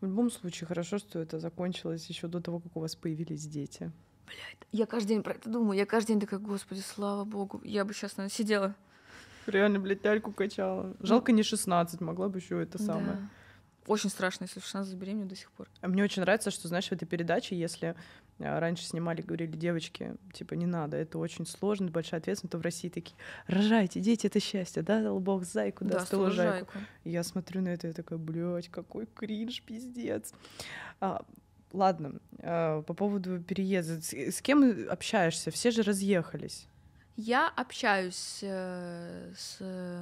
В любом случае, хорошо, что это закончилось еще до того, как у вас появились дети. Блядь, я каждый день про это думаю. Я каждый день такая, господи, слава богу, я бы сейчас, наверное, сидела. Реально, блядь, тальку качала. Жалко, не 16, могла бы еще это самое. Да очень страшно, если в 16 до сих пор. Мне очень нравится, что, знаешь, в этой передаче, если э, раньше снимали, говорили, девочки, типа, не надо, это очень сложно, большая ответственность, то в России такие, рожайте, дети, это счастье, да, дал бог зайку, да, дал лужайку. Я смотрю на это, я такая, блядь, какой кринж, пиздец. А, ладно, а, по поводу переезда, с, э, с кем общаешься? Все же разъехались. Я общаюсь с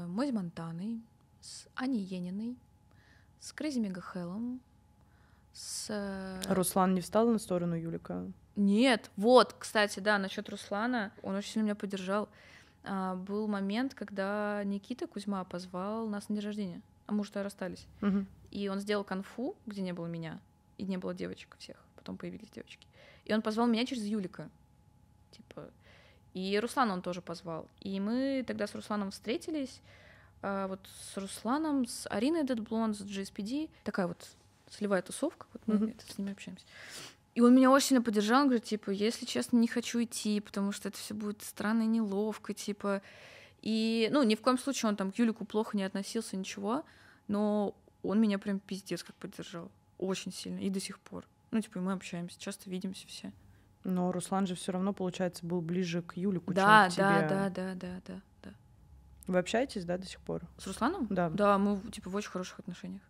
Мози Монтаной, с Аней Ениной, с Крейзи Мегахеллом, с... Э, Руслан не встал на сторону Юлика? Нет, вот, кстати, да, насчет Руслана, он очень сильно меня поддержал. А, был момент, когда Никита Кузьма позвал нас на день рождения, а мы уже расстались. Угу. И он сделал конфу, где не было меня, и не было девочек всех, потом появились девочки. И он позвал меня через Юлика, типа... И Руслан он тоже позвал. И мы тогда с Русланом встретились, а вот с Русланом, с Ариной Dead Blonde, с GSPD, такая вот сливая тусовка, вот мы mm-hmm. с ними общаемся. И он меня очень сильно поддержал, он говорит, типа, если честно, не хочу идти, потому что это все будет странно и неловко, типа. И, ну, ни в коем случае он там к Юлику плохо не относился, ничего, но он меня прям пиздец как поддержал. Очень сильно. И до сих пор. Ну, типа, мы общаемся, часто видимся все. Но Руслан же все равно, получается, был ближе к Юлику, да, чем к тебе. Да, да, да, да, да, да. Вы общаетесь, да, до сих пор? С Русланом? Да. Да, мы, типа, в очень хороших отношениях.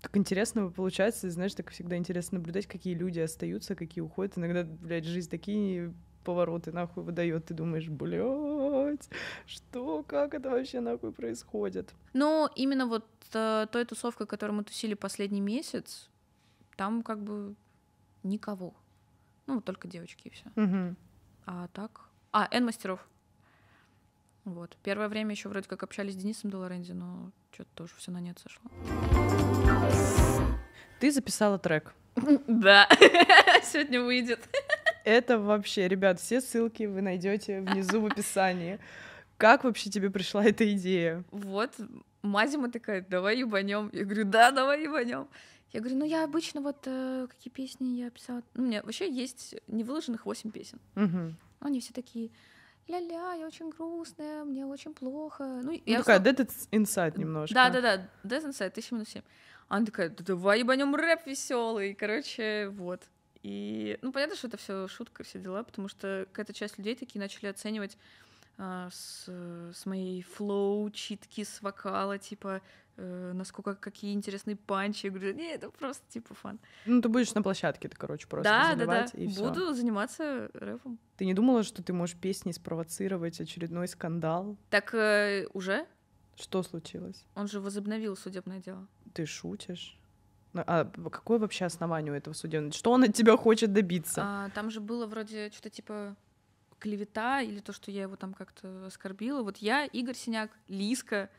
Так интересно получается, знаешь, так всегда интересно наблюдать, какие люди остаются, какие уходят. Иногда, блядь, жизнь такие повороты нахуй выдает, ты думаешь, блядь, что, как это вообще нахуй происходит? Но именно вот э, той тусовкой, которую мы тусили последний месяц, там как бы никого. Ну, вот только девочки и все. Угу. А так. А, Н мастеров. Вот. Первое время еще вроде как общались с Денисом Долорензи, но что-то тоже все на нет сошло. Ты записала трек. Да, сегодня выйдет. Это вообще, ребят, все ссылки вы найдете внизу в описании. Как вообще тебе пришла эта идея? Вот, Мазима такая, давай ебанем. Я говорю, да, давай ебанем. Я говорю, ну я обычно вот э, какие песни я писала. Ну, у меня вообще есть невыложенных 8 песен. Угу. Они все такие ля-ля, я очень грустная, мне очень плохо. Ну, ну я такая встал... Dead Inside немножко. Да-да-да, Dead Inside, 1000 минус семь. Она такая, да давай ебанем рэп веселый. Короче, вот. И, ну, понятно, что это все шутка, все дела, потому что какая-то часть людей такие начали оценивать а, с, с моей флоу, читки с вокала, типа, Э, насколько какие интересные панчи. Я говорю, нет, это просто типа фан. Ну, ты будешь на площадке, ты, короче, просто да, забивать, да, да. и все. Буду заниматься рэпом. Ты не думала, что ты можешь песни спровоцировать очередной скандал? Так э, уже? Что случилось? Он же возобновил судебное дело. Ты шутишь? Ну, а какое вообще основание у этого судебного? Что он от тебя хочет добиться? А, там же было вроде что-то типа клевета или то, что я его там как-то оскорбила. Вот я, Игорь Синяк, Лиска,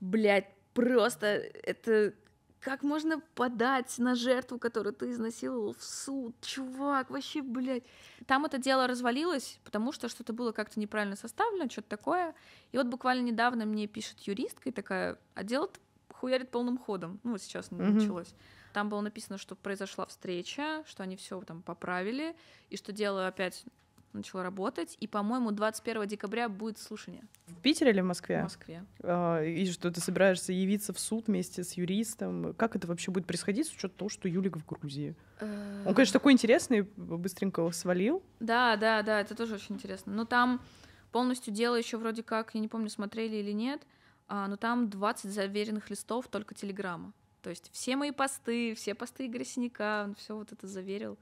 блядь, просто это как можно подать на жертву, которую ты изнасиловал в суд? Чувак, вообще, блядь. Там это дело развалилось, потому что что-то было как-то неправильно составлено, что-то такое. И вот буквально недавно мне пишет юристка и такая, а дело хуярит полным ходом. Ну, вот сейчас mm-hmm. началось. Там было написано, что произошла встреча, что они все там поправили, и что дело опять начала работать, и, по-моему, 21 декабря будет слушание. В Питере или в Москве? В Москве. А, и что, ты собираешься явиться в суд вместе с юристом? Как это вообще будет происходить с учетом того, что Юлик в Грузии? Он, э, конечно, такой интересный, быстренько его свалил. Да, да, да, это тоже очень интересно. Но там полностью дело еще вроде как, я не помню, смотрели или нет, а, но там 20 заверенных листов только Телеграма. То есть все мои посты, все посты Игоря Синяка, он все вот это заверил.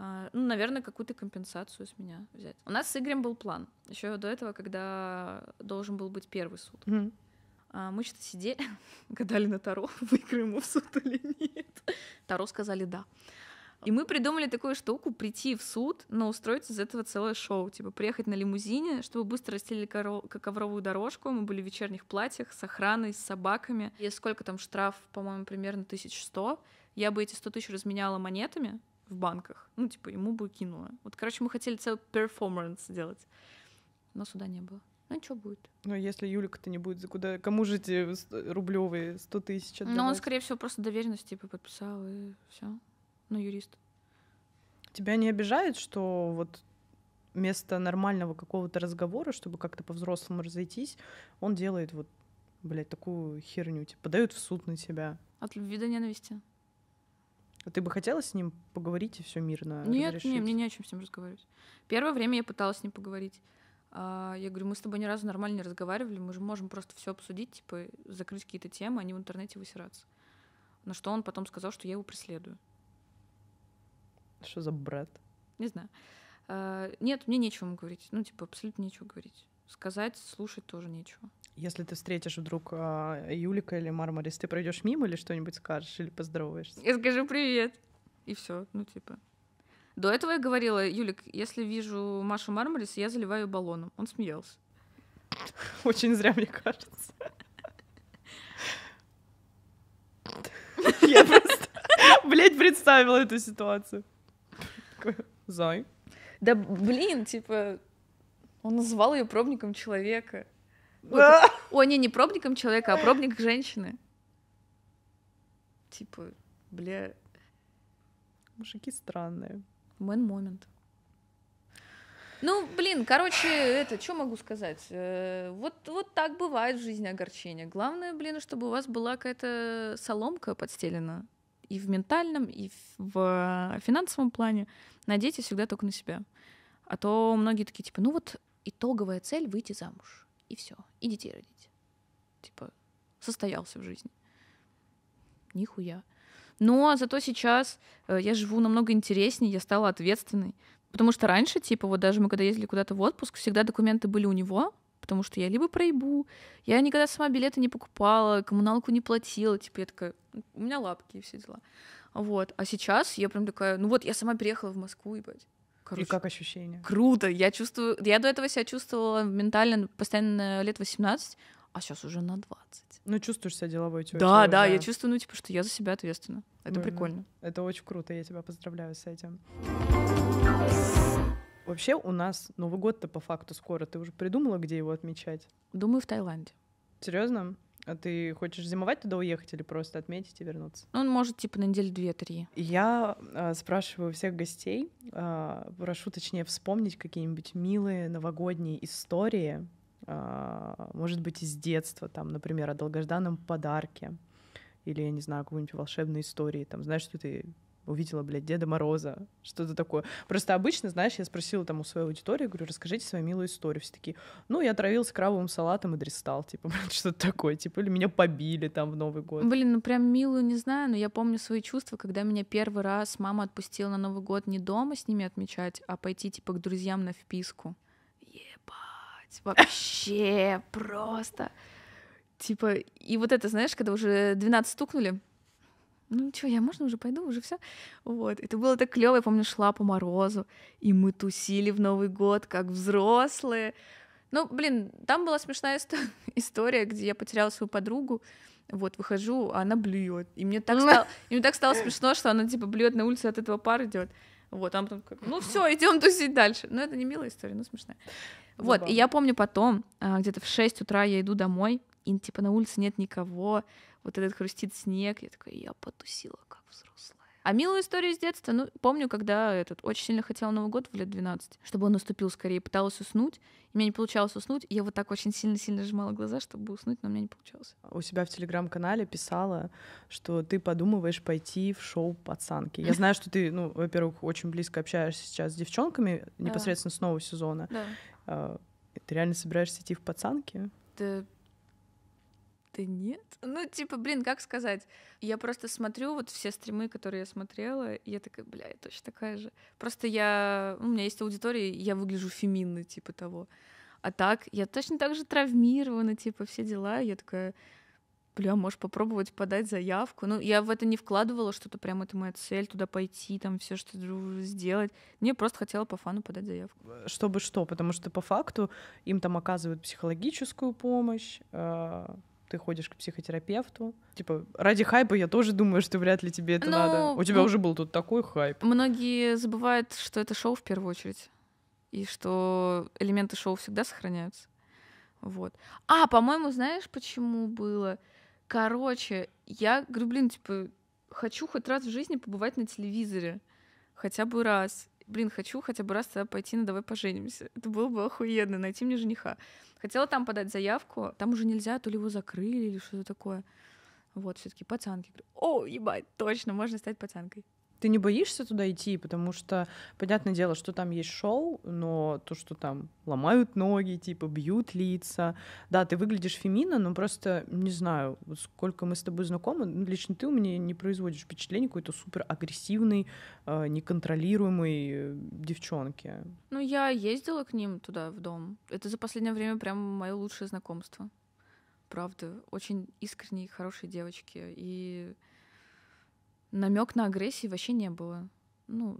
А, ну, наверное, какую-то компенсацию с меня взять. У нас с Игорем был план. Еще до этого, когда должен был быть первый суд. Mm-hmm. Мы что-то сидели, гадали на Таро, выиграем мы в суд или нет. Таро сказали да. И мы придумали такую штуку прийти в суд, но устроить из этого целое шоу. Типа приехать на лимузине, чтобы быстро расстелили ковровую дорожку. Мы были в вечерних платьях с охраной, с собаками. И сколько там штраф, по-моему, примерно 1100. Я бы эти 100 тысяч разменяла монетами, в банках. Ну, типа, ему бы кинуло. Вот, короче, мы хотели целый перформанс сделать, но суда не было. Ну, что будет? Ну, если Юлика-то не будет, за куда? Кому же эти рублевые 100 тысяч отдавать? Ну, он, скорее всего, просто доверенность, типа, подписал, и все. Ну, юрист. Тебя не обижает, что вот вместо нормального какого-то разговора, чтобы как-то по-взрослому разойтись, он делает вот, блядь, такую херню, типа, подают в суд на тебя. От любви до ненависти. А ты бы хотела с ним поговорить и все мирно Нет, нет, мне не о чем с ним разговаривать. Первое время я пыталась с ним поговорить. А, я говорю, мы с тобой ни разу нормально не разговаривали, мы же можем просто все обсудить, типа закрыть какие-то темы, а не в интернете высираться. На что он потом сказал, что я его преследую. Что за брат? Не знаю. А, нет, мне нечего ему говорить. Ну, типа, абсолютно нечего говорить. Сказать, слушать тоже нечего. Если ты встретишь вдруг э, Юлика или Мармарис, ты пройдешь мимо или что-нибудь скажешь или поздороваешься? Я скажу привет. И все, ну типа. До этого я говорила, Юлик, если вижу Машу Мармарис, я заливаю баллоном. Он смеялся. Очень зря, мне кажется. Я просто, блядь, представила эту ситуацию. Зай. Да блин, типа, он назвал ее пробником человека. О, не, не пробником человека, а пробник женщины. Типа, бля... Мужики странные. Мэн момент. Ну, блин, короче, это, что могу сказать? Э, вот, вот так бывает в жизни огорчения. Главное, блин, чтобы у вас была какая-то соломка подстелена и в ментальном, и в финансовом плане. Надейтесь всегда только на себя. А то многие такие, типа, ну вот итоговая цель — выйти замуж и все, и детей родить. Типа, состоялся в жизни. Нихуя. Но зато сейчас э, я живу намного интереснее, я стала ответственной. Потому что раньше, типа, вот даже мы когда ездили куда-то в отпуск, всегда документы были у него, потому что я либо проебу, я никогда сама билеты не покупала, коммуналку не платила, типа я такая, у меня лапки и все дела. Вот. А сейчас я прям такая, ну вот я сама переехала в Москву, ебать. Короче, и как ощущение? Круто. Я чувствую... Я до этого себя чувствовала ментально постоянно лет 18, а сейчас уже на 20. Ну, чувствуешь себя деловой тетей. Да, да, да, я чувствую, ну, типа, что я за себя ответственна. Это Блин, ну, прикольно. Это очень круто, я тебя поздравляю с этим. Вообще у нас Новый год-то по факту скоро. Ты уже придумала, где его отмечать? Думаю, в Таиланде. Серьезно? А ты хочешь зимовать туда уехать или просто отметить и вернуться? Ну Он может типа на неделю две-три. Я э, спрашиваю всех гостей, э, прошу точнее вспомнить какие-нибудь милые новогодние истории, э, может быть из детства, там, например, о долгожданном подарке или я не знаю какой-нибудь волшебной истории, там, знаешь, что ты увидела, блядь, Деда Мороза, что-то такое. Просто обычно, знаешь, я спросила там у своей аудитории, говорю, расскажите свою милую историю. Все такие, ну, я травился крабовым салатом и дристал, типа, что-то такое, типа, или меня побили там в Новый год. Блин, ну прям милую не знаю, но я помню свои чувства, когда меня первый раз мама отпустила на Новый год не дома с ними отмечать, а пойти, типа, к друзьям на вписку. Ебать, вообще просто. Типа, и вот это, знаешь, когда уже 12 стукнули, ну что, я можно уже пойду, уже все. Вот. Это было так клево. Я помню, шла по морозу, и мы тусили в Новый год, как взрослые. Ну, блин, там была смешная история, где я потеряла свою подругу. Вот, выхожу, а она блюет. И мне так стало, и мне так стало смешно, что она типа блюет на улице, от этого пар идет. Вот, там потом как, ну все, идем тусить дальше. Но ну, это не милая история, но смешная. Забавно. Вот, и я помню потом, а, где-то в 6 утра я иду домой, и типа на улице нет никого, вот этот хрустит снег. Я такая, я потусила, как взрослая. А милую историю с детства, ну, помню, когда этот очень сильно хотела Новый год в лет 12, чтобы он наступил скорее, пыталась уснуть, и мне не получалось уснуть, я вот так очень сильно-сильно сжимала глаза, чтобы уснуть, но у меня не получалось. У себя в Телеграм-канале писала, что ты подумываешь пойти в шоу «Пацанки». Я знаю, что ты, ну, во-первых, очень близко общаешься сейчас с девчонками, непосредственно с нового сезона. Да. А, ты реально собираешься идти в «Пацанки»? Да, да нет. Ну, типа, блин, как сказать? Я просто смотрю вот все стримы, которые я смотрела, и я такая, бля, я точно такая же. Просто я... У меня есть аудитория, и я выгляжу феминно, типа того. А так, я точно так же травмирована, типа, все дела. Я такая, бля, можешь попробовать подать заявку. Ну, я в это не вкладывала что-то, прям это моя цель, туда пойти, там все что сделать. Мне просто хотела по фану подать заявку. Э, чтобы что? Потому что по факту им там оказывают психологическую помощь, э, ты ходишь к психотерапевту. Типа, ради хайпа я тоже думаю, что вряд ли тебе это ну, надо. У тебя ну, уже был тут такой хайп. Многие забывают, что это шоу в первую очередь. И что элементы шоу всегда сохраняются. Вот. А, по-моему, знаешь, почему было? Короче, я говорю, блин, типа, хочу хоть раз в жизни побывать на телевизоре. Хотя бы раз. Блин, хочу хотя бы раз тогда пойти на ну, «Давай поженимся». Это было бы охуенно, найти мне жениха. Хотела там подать заявку, там уже нельзя, то ли его закрыли или что-то такое. Вот, все таки пацанки. О, ебать, точно, можно стать пацанкой. Ты не боишься туда идти, потому что, понятное дело, что там есть шоу, но то, что там ломают ноги, типа бьют лица. Да, ты выглядишь феминно, но просто не знаю, сколько мы с тобой знакомы, ну, лично ты у меня не производишь впечатление какой-то супер агрессивной, э, неконтролируемой девчонки. Ну, я ездила к ним туда, в дом. Это за последнее время прям мое лучшее знакомство. Правда, очень искренние, хорошие девочки. И намек на агрессию вообще не было. Ну,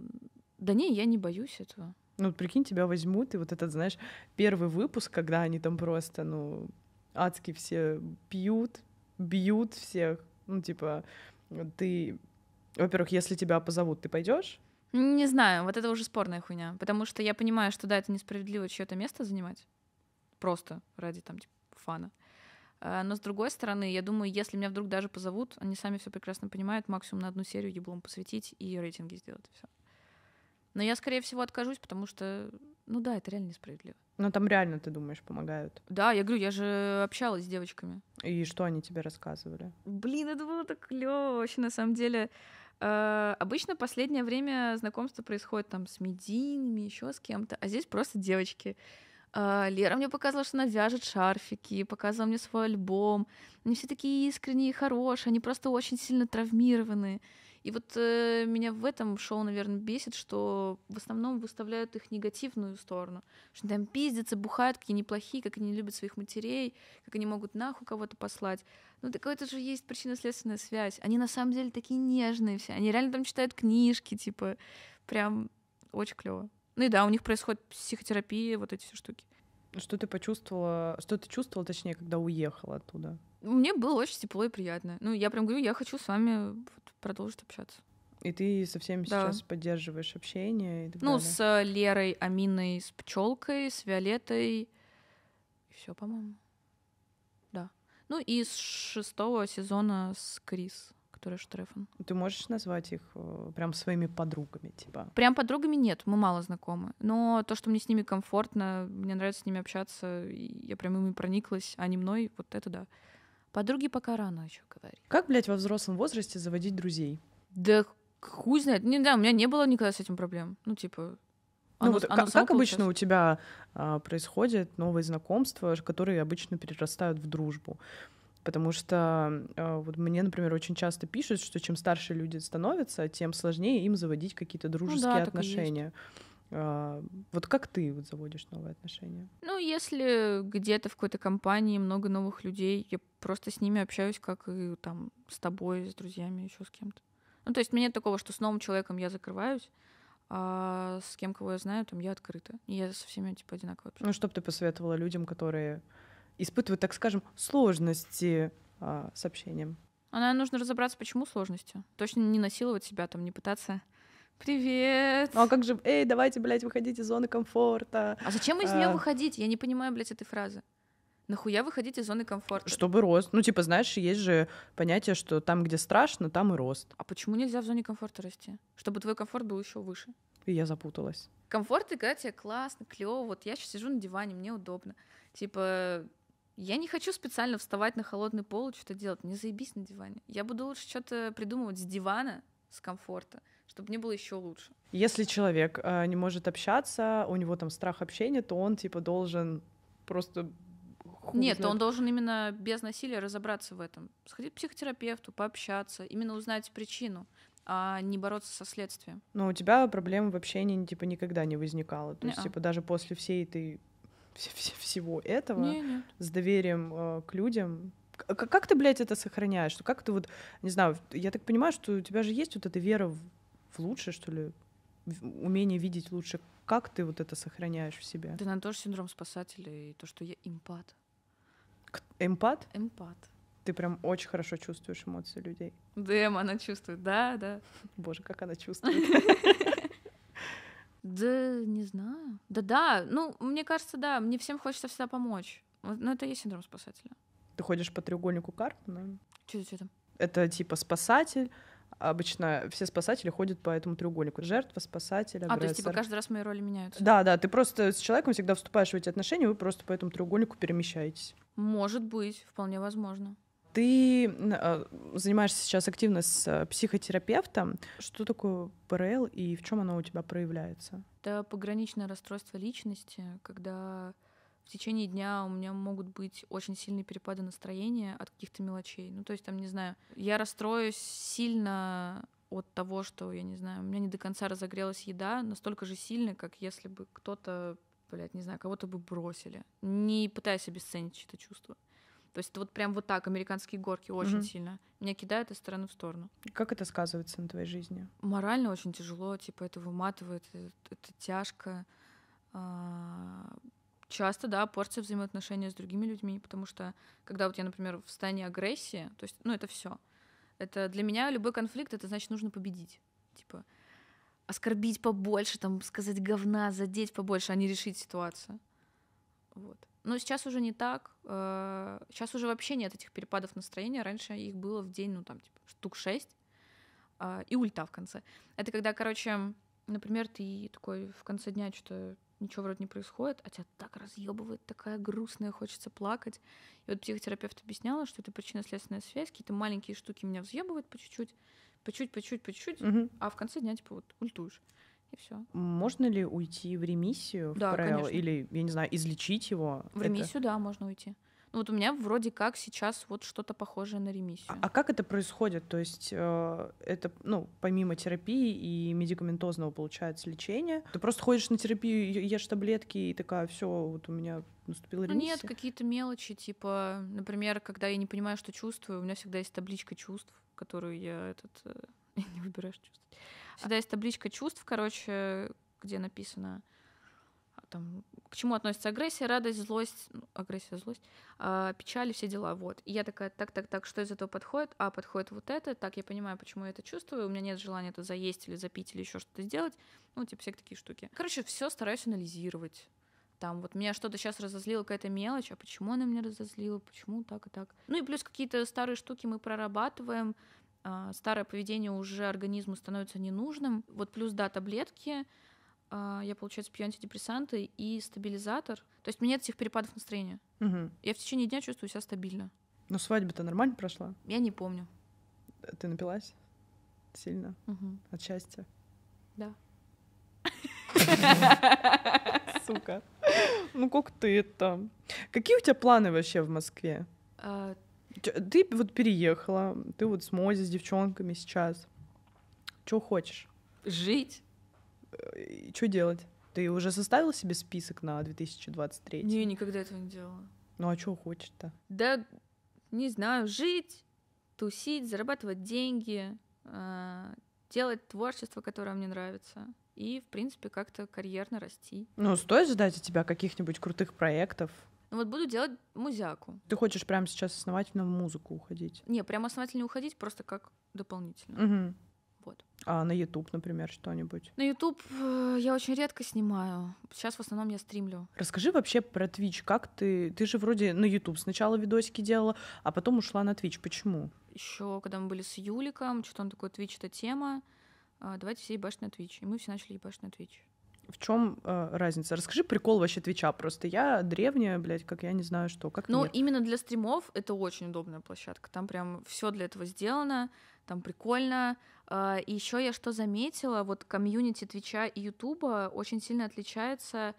да не, я не боюсь этого. Ну, вот прикинь, тебя возьмут, и вот этот, знаешь, первый выпуск, когда они там просто, ну, адски все пьют, бьют всех. Ну, типа, ты... Во-первых, если тебя позовут, ты пойдешь? Не знаю, вот это уже спорная хуйня. Потому что я понимаю, что да, это несправедливо чье-то место занимать. Просто ради там, типа, фана. А, но с другой стороны, я думаю, если меня вдруг даже позовут, они сами все прекрасно понимают, максимум на одну серию еблом посвятить и рейтинги сделать. все. Но я, скорее всего, откажусь, потому что, ну да, это реально несправедливо. Но ну, там реально, ты думаешь, помогают? Да, я говорю, я же общалась с девочками. И что они тебе рассказывали? Блин, это было так клево вообще, на самом деле. Э, обычно последнее время знакомство происходит там с медийными, еще с кем-то, а здесь просто девочки. А, Лера мне показывала, что она вяжет шарфики, показывала мне свой альбом. Они все такие искренние и хорошие, они просто очень сильно травмированы. И вот э, меня в этом шоу, наверное, бесит, что в основном выставляют их негативную сторону. Что там пиздятся, бухают, какие неплохие, как они любят своих матерей, как они могут нахуй кого-то послать. Ну, такое это же есть причинно-следственная связь. Они на самом деле такие нежные все. Они реально там читают книжки, типа, прям очень клево. Ну и да, у них происходит психотерапия, вот эти все штуки. Что ты почувствовала, что ты чувствовала, точнее, когда уехала оттуда? Мне было очень тепло и приятно. Ну, я прям говорю, я хочу с вами вот продолжить общаться. И ты со всеми да. сейчас поддерживаешь общение и так Ну, далее. с Лерой, Аминой, с пчелкой, с Виолетой. И все, по-моему. Да. Ну и с шестого сезона с Крис который Штрефан. Ты можешь назвать их э, прям своими подругами, типа? Прям подругами нет, мы мало знакомы. Но то, что мне с ними комфортно, мне нравится с ними общаться, я прям ими прониклась, а не мной, вот это да. Подруги пока рано еще говорить. Как, блядь, во взрослом возрасте заводить друзей? Да хуй знает. Не, да, у меня не было никогда с этим проблем. Ну, типа, ну, оно, ну, вот, оно как, как обычно у тебя а, происходят новые знакомства, которые обычно перерастают в дружбу? Потому что э, вот мне, например, очень часто пишут, что чем старше люди становятся, тем сложнее им заводить какие-то дружеские ну, да, отношения. А, вот как ты вот заводишь новые отношения? Ну, если где-то в какой-то компании много новых людей, я просто с ними общаюсь, как и там с тобой, с друзьями, еще с кем-то. Ну, то есть мне нет такого, что с новым человеком я закрываюсь, а с кем кого я знаю, там я открыта. И я со всеми типа одинаково общаюсь. Ну, что бы ты посоветовала людям, которые испытывают, так скажем, сложности э, с общением. А, наверное, нужно разобраться, почему сложности. Точно не насиловать себя, там, не пытаться Привет. Ну а как же, эй, давайте, блядь, выходить из зоны комфорта. А зачем из а. нее выходить? Я не понимаю, блядь, этой фразы. Нахуя выходить из зоны комфорта? Чтобы рост. Ну, типа, знаешь, есть же понятие, что там, где страшно, там и рост. А почему нельзя в зоне комфорта расти? Чтобы твой комфорт был еще выше. И я запуталась. Комфорт, и когда тебе классно, клево. Вот я сейчас сижу на диване, мне удобно. Типа, я не хочу специально вставать на холодный пол и что-то делать. Не заебись на диване. Я буду лучше что-то придумывать с дивана, с комфорта, чтобы мне было еще лучше. Если человек э, не может общаться, у него там страх общения, то он типа должен просто Хуй Нет, он должен именно без насилия разобраться в этом. Сходить к психотерапевту, пообщаться, именно узнать причину, а не бороться со следствием. Но у тебя проблем в общении типа никогда не возникало. То Не-а. есть, типа, даже после всей этой всего этого не, с доверием э, к людям. Как, как ты, блядь, это сохраняешь? Как ты вот, не знаю, я так понимаю, что у тебя же есть вот эта вера в, в лучшее, что ли, умение видеть лучше. Как ты вот это сохраняешь в себе? Да, на тоже синдром спасателя и то, что я импат. Эмпат? Эмпат. Ты прям очень хорошо чувствуешь эмоции людей. Дэм, она чувствует, да, да. Боже, как она чувствует. Да, не знаю. Да-да, ну, мне кажется, да, мне всем хочется всегда помочь. Но ну, это и есть синдром спасателя. Ты ходишь по треугольнику Карпмана? Что это? Это типа спасатель, обычно все спасатели ходят по этому треугольнику. Жертва, спасатель, агрессор. А, то есть, типа, каждый раз мои роли меняются? Да, да, ты просто с человеком всегда вступаешь в эти отношения, вы просто по этому треугольнику перемещаетесь. Может быть, вполне возможно. Ты а, занимаешься сейчас активно с а, психотерапевтом. Что такое ПРЛ и в чем оно у тебя проявляется? Это пограничное расстройство личности, когда в течение дня у меня могут быть очень сильные перепады настроения от каких-то мелочей. Ну, то есть, там, не знаю, я расстроюсь сильно от того, что, я не знаю, у меня не до конца разогрелась еда, настолько же сильно, как если бы кто-то, блядь, не знаю, кого-то бы бросили, не пытаясь обесценить что-то чувство. То есть это вот прям вот так, американские горки очень угу. сильно. Меня кидают из стороны в сторону. Как это сказывается на твоей жизни? Морально очень тяжело, типа это выматывает, это, это тяжко. А, часто, да, портится взаимоотношения с другими людьми, потому что когда вот я, например, в состоянии агрессии, то есть, ну, это все. Это для меня любой конфликт, это значит, нужно победить. Типа, оскорбить побольше, там, сказать говна, задеть побольше, а не решить ситуацию. Вот. Но сейчас уже не так. Э, сейчас уже вообще нет этих перепадов настроения. Раньше их было в день, ну, там, типа, штук шесть. А, и ульта в конце. Это когда, короче, например, ты такой в конце дня что-то ничего вроде не происходит, а тебя так разъебывает, такая грустная, хочется плакать. И вот психотерапевт объясняла, что это причинно-следственная связь, какие-то маленькие штуки меня взъебывают по чуть-чуть, по чуть-чуть, по чуть-чуть, угу. а в конце дня, типа, вот ультуешь и все. Можно ли уйти в ремиссию в да, ПРЛ? Или, я не знаю, излечить его? В это... да, можно уйти. Ну вот у меня вроде как сейчас вот что-то похожее на ремиссию. А, а как это происходит? То есть э, это, ну, помимо терапии и медикаментозного получается лечения, ты просто ходишь на терапию, ешь таблетки и такая, все, вот у меня наступила ну, ремиссия? нет, какие-то мелочи, типа, например, когда я не понимаю, что чувствую, у меня всегда есть табличка чувств, которую я этот... Э, не выбираешь чувствовать а. Всегда есть табличка чувств, короче, где написано а, там, к чему относится агрессия, радость, злость, ну, агрессия, злость, э, печаль и все дела, вот. И я такая, так, так, так, что из этого подходит? А, подходит вот это, так, я понимаю, почему я это чувствую, у меня нет желания это заесть или запить или еще что-то сделать, ну, типа, все такие штуки. Короче, все стараюсь анализировать. Там вот меня что-то сейчас разозлило, какая-то мелочь, а почему она меня разозлила, почему так и так. Ну и плюс какие-то старые штуки мы прорабатываем, а, старое поведение уже организму становится ненужным. Вот плюс, да, таблетки, а, я, получается, пью антидепрессанты и стабилизатор. То есть у меня нет этих перепадов настроения. Угу. Я в течение дня чувствую себя стабильно. Но ну, свадьба-то нормально прошла? Я не помню. Э, ты напилась? Сильно? Угу. От счастья? Да. Сука. Ну как ты там? Какие у тебя планы вообще в Москве? А, ты вот переехала, ты вот с Мози, с девчонками сейчас. Чего хочешь? Жить. Э, Что делать? Ты уже составила себе список на 2023? Не, никогда этого не делала. Ну а чего хочешь-то? Да, не знаю, жить, тусить, зарабатывать деньги, э, делать творчество, которое мне нравится и, в принципе, как-то карьерно расти. Ну, стоит ждать от тебя каких-нибудь крутых проектов, ну вот буду делать музяку. Ты хочешь прямо сейчас основательно в музыку уходить? Не, прямо основательно уходить, просто как дополнительно. Угу. Вот. А на YouTube, например, что-нибудь? На YouTube э, я очень редко снимаю. Сейчас в основном я стримлю. Расскажи вообще про Twitch. Как ты... Ты же вроде на YouTube сначала видосики делала, а потом ушла на Twitch. Почему? Еще когда мы были с Юликом, что-то он такой, Twitch — это тема. А, давайте все ебашь на Twitch. И мы все начали ебашить на Twitch в чем э, разница? Расскажи прикол вообще Твича. Просто я древняя, блядь, как я не знаю что. Как ну, нет. именно для стримов это очень удобная площадка. Там прям все для этого сделано, там прикольно. Э, и еще я что заметила, вот комьюнити Твича и Ютуба очень сильно отличается.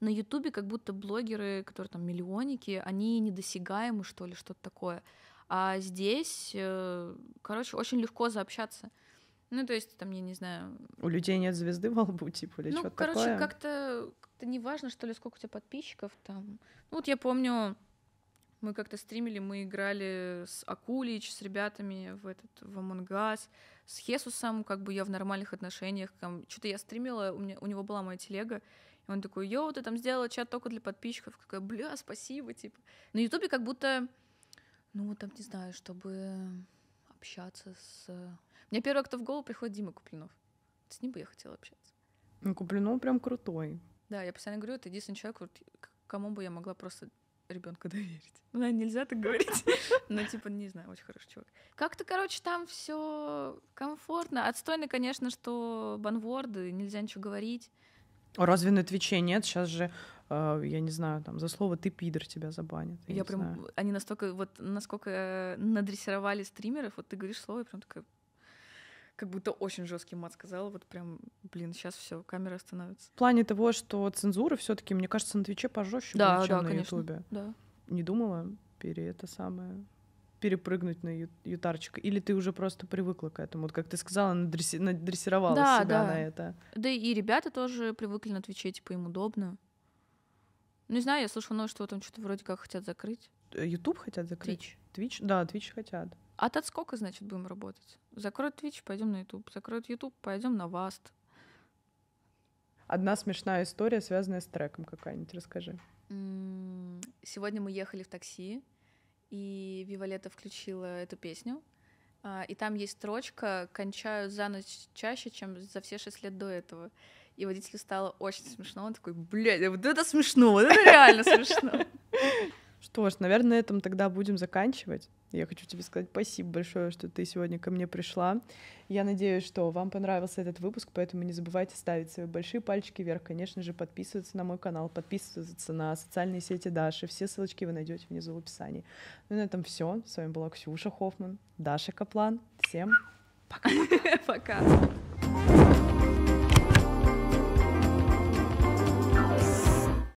На Ютубе как будто блогеры, которые там миллионники, они недосягаемы, что ли, что-то такое. А здесь, э, короче, очень легко заобщаться. Ну, то есть, там, я не знаю... У людей нет звезды во лбу, типа, или ну, что-то короче, такое? Ну, короче, как-то как не важно, что ли, сколько у тебя подписчиков там. Ну, вот я помню, мы как-то стримили, мы играли с Акулич, с ребятами в этот в Among Us, с Хесусом, как бы я в нормальных отношениях. Там, что-то я стримила, у, меня, у него была моя телега, и он такой, йоу, ты там сделала чат только для подписчиков. какая, бля, спасибо, типа. На Ютубе как будто, ну, там, не знаю, чтобы общаться с... Э, Мне первый, кто в голову приходит, Дима Куплинов. с ним бы я хотела общаться. Ну, Куплинов прям крутой. Да, я постоянно говорю, это единственный человек, вот, кому бы я могла просто ребенка доверить. Ну, наверное, нельзя так говорить. Но, ну, типа, не знаю, очень хороший чувак. Как-то, короче, там все комфортно. Отстойно, конечно, что банворды, нельзя ничего говорить. Разве на Твиче нет? Сейчас же а, я не знаю, там, за слово «ты пидор» тебя забанят. Я, я прям... Знаю. Они настолько, вот, насколько э, надрессировали стримеров, вот ты говоришь слово, и прям такая... Как будто очень жесткий мат сказала, вот прям, блин, сейчас все, камера остановится. В плане того, что цензура все-таки, мне кажется, на Твиче пожестче, да, чем да, на конечно, Ютубе. Да. Не думала пере это самое перепрыгнуть на ютарчик? Или ты уже просто привыкла к этому? Вот как ты сказала, надрессировала да, себя да. на это. Да, и ребята тоже привыкли на Твиче, типа им удобно. Ну, не знаю, я слышала новость, что там что-то вроде как хотят закрыть. Ютуб э, хотят закрыть? Твич, Twitch? Да, Твич хотят. А От сколько, значит, будем работать. Закроют Твич, пойдем на Ютуб, Закроют Ютуб, пойдем на Васт. Одна смешная история, связанная с треком какая-нибудь, расскажи. Сегодня мы ехали в такси, и Вивалета включила эту песню. А, и там есть строчка «Кончаю за ночь чаще, чем за все шесть лет до этого». И водителю стало очень смешно. Он такой, блядь, вот это смешно, вот это реально смешно. Что ж, наверное, на этом тогда будем заканчивать. Я хочу тебе сказать спасибо большое, что ты сегодня ко мне пришла. Я надеюсь, что вам понравился этот выпуск, поэтому не забывайте ставить свои большие пальчики вверх. Конечно же, подписываться на мой канал, подписываться на социальные сети Даши. Все ссылочки вы найдете внизу в описании. Ну и на этом все. С вами была Ксюша Хоффман, Даша Каплан. Всем пока. Пока.